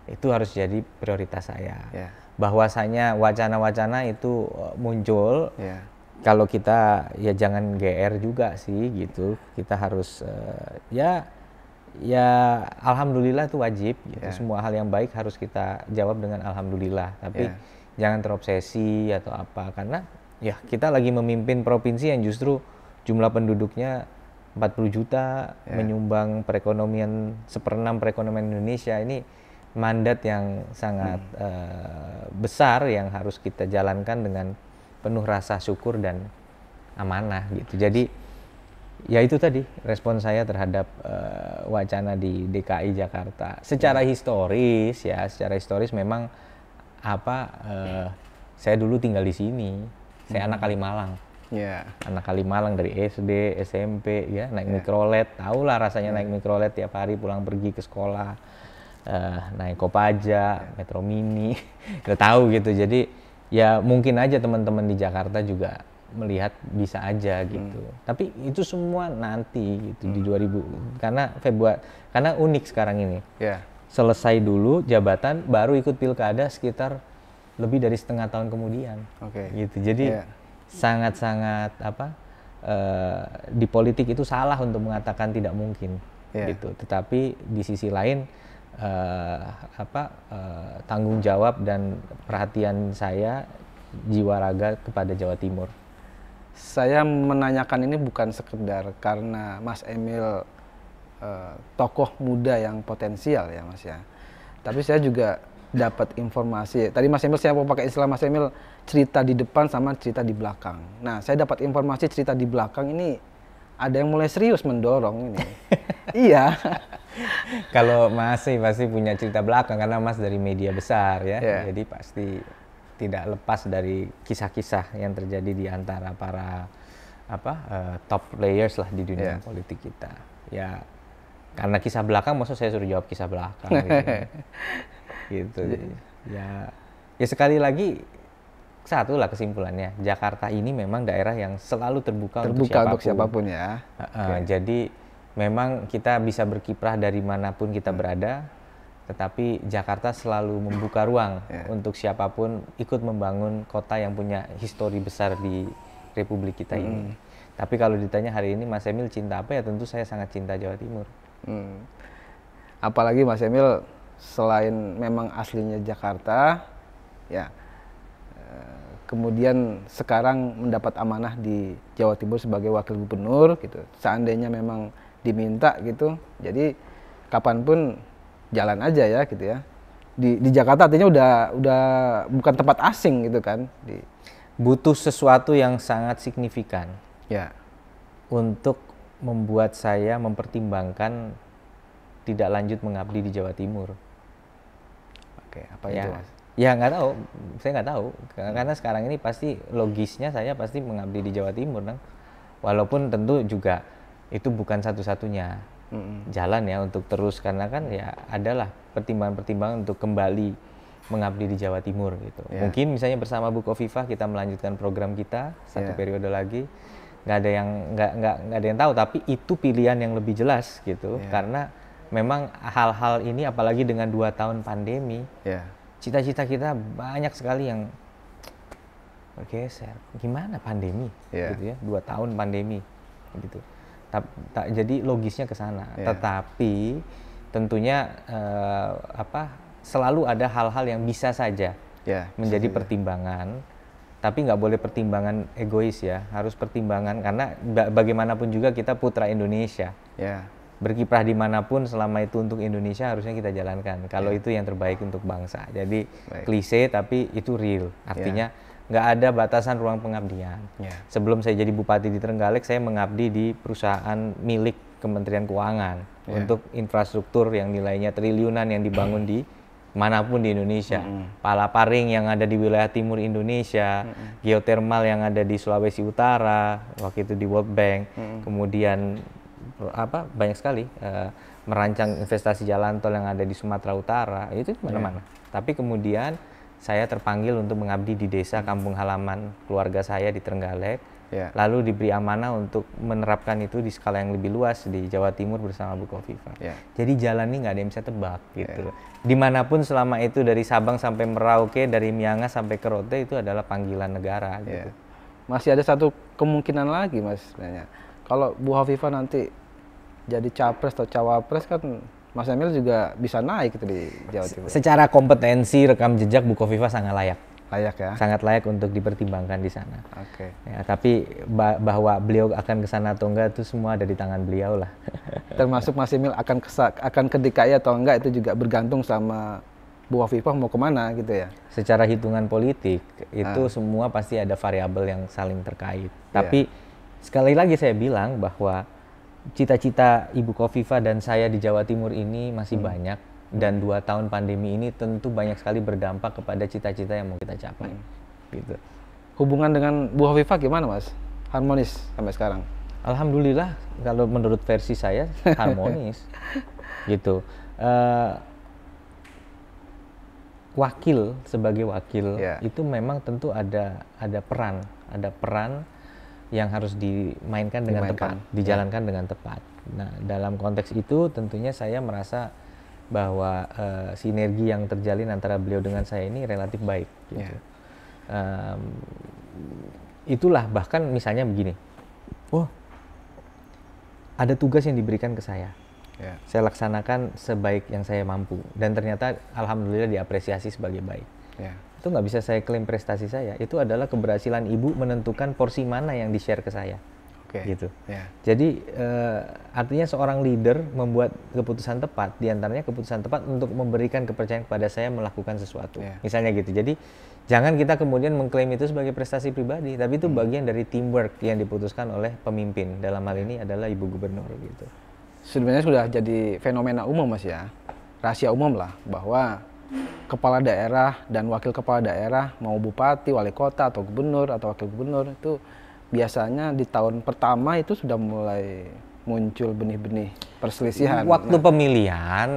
itu harus jadi prioritas saya. Yeah. Bahwasanya wacana-wacana itu eh, muncul yeah kalau kita ya jangan GR juga sih gitu. Kita harus uh, ya ya alhamdulillah itu wajib gitu. Ya. semua hal yang baik harus kita jawab dengan alhamdulillah tapi yeah. jangan terobsesi atau apa karena ya kita lagi memimpin provinsi yang justru jumlah penduduknya 40 juta yeah. menyumbang perekonomian seperenam perekonomian Indonesia ini mandat yang sangat hmm. uh, besar yang harus kita jalankan dengan penuh rasa syukur dan amanah gitu jadi ya itu tadi respon saya terhadap uh, wacana di DKI Jakarta. Secara historis ya, secara historis memang apa uh, saya dulu tinggal di sini. Saya anak hmm. Kalimalang. Yeah. Anak Kalimalang dari SD, SMP ya, naik yeah. mikrolet, taulah rasanya hmm. naik mikrolet tiap hari pulang pergi ke sekolah. Uh, naik Kopaja, yeah. Metro Mini, udah tahu gitu. Jadi ya mungkin aja teman-teman di Jakarta juga melihat bisa aja hmm. gitu. Hmm. Tapi itu semua nanti gitu hmm. di 2000 karena Februari karena unik sekarang ini. Yeah. Selesai dulu jabatan baru ikut pilkada sekitar lebih dari setengah tahun kemudian. Oke. Okay. Gitu. Jadi ya. sangat-sangat yeah. apa uh, di politik itu salah untuk mengatakan tidak mungkin yeah. gitu. Tetapi di sisi lain uh, apa uh, tanggung jawab dan perhatian saya jiwa raga kepada Jawa Timur saya menanyakan ini bukan sekedar karena Mas Emil eh, tokoh muda yang potensial ya Mas ya. Tapi saya juga dapat informasi. Tadi Mas Emil saya mau pakai istilah Mas Emil cerita di depan sama cerita di belakang. Nah, saya dapat informasi cerita di belakang ini ada yang mulai serius mendorong ini. iya. Kalau masih pasti punya cerita belakang karena Mas dari media besar ya. Yeah. Jadi pasti tidak lepas dari kisah-kisah yang terjadi di antara para apa uh, top players lah di dunia yeah. politik kita. Ya karena kisah belakang maksud saya suruh jawab kisah belakang gitu. gitu. Iya. Ya ya sekali lagi satu lah kesimpulannya Jakarta ini memang daerah yang selalu terbuka, terbuka untuk siapapun. Untuk siapapun ya. okay. Jadi memang kita bisa berkiprah dari manapun kita hmm. berada tetapi Jakarta selalu membuka ruang yeah. untuk siapapun ikut membangun kota yang punya histori besar di Republik kita mm. ini. Hmm. Tapi kalau ditanya hari ini Mas Emil cinta apa ya tentu saya sangat cinta Jawa Timur. Mm. Apalagi Mas Emil selain memang aslinya Jakarta, ya eh, kemudian sekarang mendapat amanah di Jawa Timur sebagai wakil gubernur gitu. Seandainya memang diminta gitu, jadi kapanpun jalan aja ya gitu ya di di Jakarta artinya udah udah bukan tempat asing gitu kan di butuh sesuatu yang sangat signifikan ya untuk membuat saya mempertimbangkan tidak lanjut mengabdi di Jawa Timur oke apa ya. itu mas ya nggak tahu saya nggak tahu karena sekarang ini pasti logisnya saya pasti mengabdi di Jawa Timur walaupun tentu juga itu bukan satu-satunya hmm. jalan ya untuk terus karena kan ya adalah pertimbangan-pertimbangan untuk kembali mengabdi di Jawa Timur gitu. Yeah. Mungkin misalnya bersama Bu Kofifa kita melanjutkan program kita satu yeah. periode lagi nggak ada yang nggak nggak nggak ada yang tahu tapi itu pilihan yang lebih jelas gitu yeah. karena memang hal-hal ini apalagi dengan dua tahun pandemi ya. cita-cita kita banyak sekali yang bergeser gimana pandemi yeah. gitu ya dua tahun pandemi gitu tak, tak jadi logisnya ke sana yeah. tetapi tentunya uh, apa selalu ada hal-hal yang bisa saja yeah, menjadi bisa pertimbangan tapi nggak boleh pertimbangan egois ya harus pertimbangan karena bagaimanapun juga kita putra Indonesia yeah. berkiprah dimanapun selama itu untuk Indonesia harusnya kita jalankan kalau yeah. itu yang terbaik untuk bangsa jadi Baik. klise tapi itu real artinya yeah nggak ada batasan ruang pengabdian. Yeah. Sebelum saya jadi bupati di Trenggalek, saya mengabdi di perusahaan milik Kementerian Keuangan yeah. untuk infrastruktur yang nilainya triliunan yang dibangun di manapun di Indonesia. Mm-hmm. Palaparing yang ada di wilayah timur Indonesia, mm-hmm. geotermal yang ada di Sulawesi Utara, waktu itu di World Bank, mm-hmm. kemudian apa banyak sekali uh, merancang investasi jalan tol yang ada di Sumatera Utara, itu di ya. mana-mana. Yeah. Tapi kemudian saya terpanggil untuk mengabdi di desa kampung halaman keluarga saya di Trenggalek. Yeah. Lalu diberi amanah untuk menerapkan itu di skala yang lebih luas di Jawa Timur bersama Bu Kofifa. Yeah. Jadi jalan ini nggak ada yang bisa tebak gitu. Yeah. Dimanapun selama itu dari Sabang sampai Merauke, dari Mianga sampai Kerote itu adalah panggilan negara. Ya. Gitu. Yeah. Masih ada satu kemungkinan lagi mas Kalau Bu Kofifa nanti jadi capres atau cawapres kan Mas Emil juga bisa naik itu di Jawa Timur. Secara kompetensi rekam jejak Bu Kofifa sangat layak. Layak ya. Sangat layak untuk dipertimbangkan di sana. Oke. Okay. Ya, tapi bah bahwa beliau akan ke sana atau enggak itu semua ada di tangan beliau lah. Termasuk Mas Emil akan kesa akan ke DKI atau enggak itu juga bergantung sama Bu Viva mau kemana gitu ya? Secara hitungan politik itu ah. semua pasti ada variabel yang saling terkait. Iya. Tapi yeah. sekali lagi saya bilang bahwa cita-cita Ibu Kofifa dan saya di Jawa Timur ini masih hmm. banyak dan dua tahun pandemi ini tentu banyak sekali berdampak kepada cita-cita yang mau kita capai. Hmm. Gitu. Hubungan dengan Bu Kofifa gimana, Mas? Harmonis sampai sekarang? Alhamdulillah, kalau menurut versi saya harmonis, gitu. Uh, wakil sebagai wakil yeah. itu memang tentu ada ada peran, ada peran yang harus dimainkan dengan dimainkan. tepat, ya. dijalankan ya. dengan tepat. Nah, dalam konteks itu tentunya saya merasa bahwa uh, sinergi yang terjalin antara beliau dengan saya ini relatif baik. Gitu. Ya. Um, itulah bahkan misalnya begini, oh ada tugas yang diberikan ke saya, yeah. saya laksanakan sebaik yang saya mampu dan ternyata alhamdulillah diapresiasi sebagai baik. Yeah itu nggak bisa saya klaim prestasi saya. Itu adalah keberhasilan ibu menentukan porsi mana yang di-share ke saya. Oke. Okay. Gitu. Yeah. Jadi uh, artinya seorang leader membuat keputusan tepat, diantaranya keputusan tepat untuk memberikan kepercayaan kepada saya melakukan sesuatu. Yeah. Misalnya gitu. Jadi jangan kita kemudian mengklaim itu sebagai prestasi pribadi, tapi itu hmm. bagian dari teamwork yang diputuskan oleh pemimpin. Dalam hal ini adalah ibu gubernur gitu. Sebenarnya sudah jadi fenomena umum mas ya, rahasia umum lah bahwa kepala daerah dan wakil kepala daerah mau bupati, wali kota atau gubernur atau wakil gubernur itu biasanya di tahun pertama itu sudah mulai muncul benih-benih perselisihan. Waktu nah. pemilihan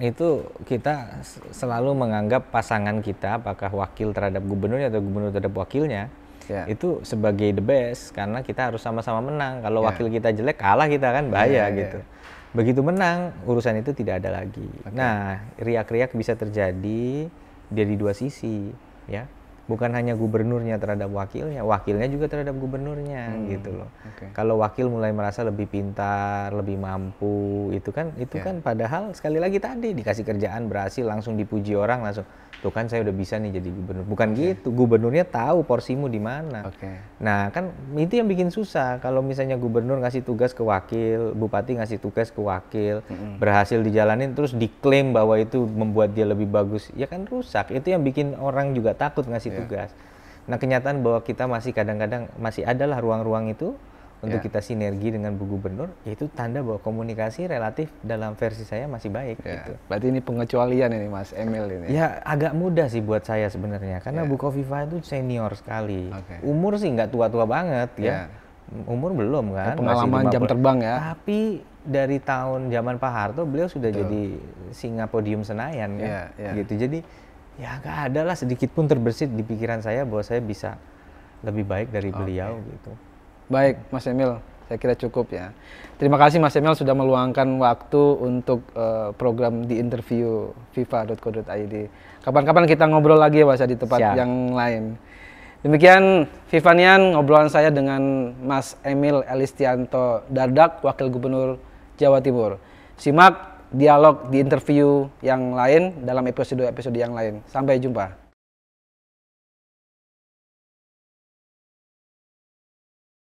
itu kita selalu menganggap pasangan kita apakah wakil terhadap gubernur atau gubernur terhadap wakilnya yeah. itu sebagai the best karena kita harus sama-sama menang. Kalau yeah. wakil kita jelek kalah kita kan ya, bahaya yeah, yeah, gitu. Yeah begitu menang urusan itu tidak ada lagi. Okay. Nah, riak-riak bisa terjadi dari dua sisi, ya. Bukan hanya gubernurnya terhadap wakilnya, wakilnya juga terhadap gubernurnya hmm. gitu loh. Okay. Kalau wakil mulai merasa lebih pintar, lebih mampu, itu kan itu yeah. kan padahal sekali lagi tadi dikasih kerjaan berhasil langsung dipuji orang langsung tuh kan saya udah bisa nih jadi gubernur. Bukan okay. gitu, gubernurnya tahu porsimu di mana. Okay. Nah kan itu yang bikin susah. Kalau misalnya gubernur ngasih tugas ke wakil, bupati ngasih tugas ke wakil, mm-hmm. berhasil dijalanin terus diklaim bahwa itu membuat dia lebih bagus, ya kan rusak. Itu yang bikin orang juga takut ngasih yeah. tugas. Nah kenyataan bahwa kita masih kadang-kadang masih adalah ruang-ruang itu untuk yeah. kita sinergi dengan Bu Gubernur, itu tanda bahwa komunikasi relatif dalam versi saya masih baik. Yeah. Gitu. Berarti ini pengecualian ini Mas Emil ini. Ya agak mudah sih buat saya sebenarnya, karena yeah. Bu Kofifa itu senior sekali. Okay. Umur sih nggak tua-tua banget yeah. ya. Umur belum kan. Ya, pengalaman jam terbang ya. Tapi dari tahun zaman Pak Harto beliau sudah Tuh. jadi singa podium Senayan kan. yeah. Ya. Gitu. Jadi ya nggak ada lah sedikit pun terbersit di pikiran saya bahwa saya bisa lebih baik dari beliau okay. gitu. Baik, Mas Emil, saya kira cukup ya. Terima kasih Mas Emil sudah meluangkan waktu untuk uh, program di interview fifa.co.id. Kapan-kapan kita ngobrol lagi ya Mas di tempat Siap. yang lain. Demikian Vivanian ngobrolan saya dengan Mas Emil Elistianto Dardak, Wakil Gubernur Jawa Timur. Simak dialog di interview yang lain dalam episode-episode yang lain. Sampai jumpa.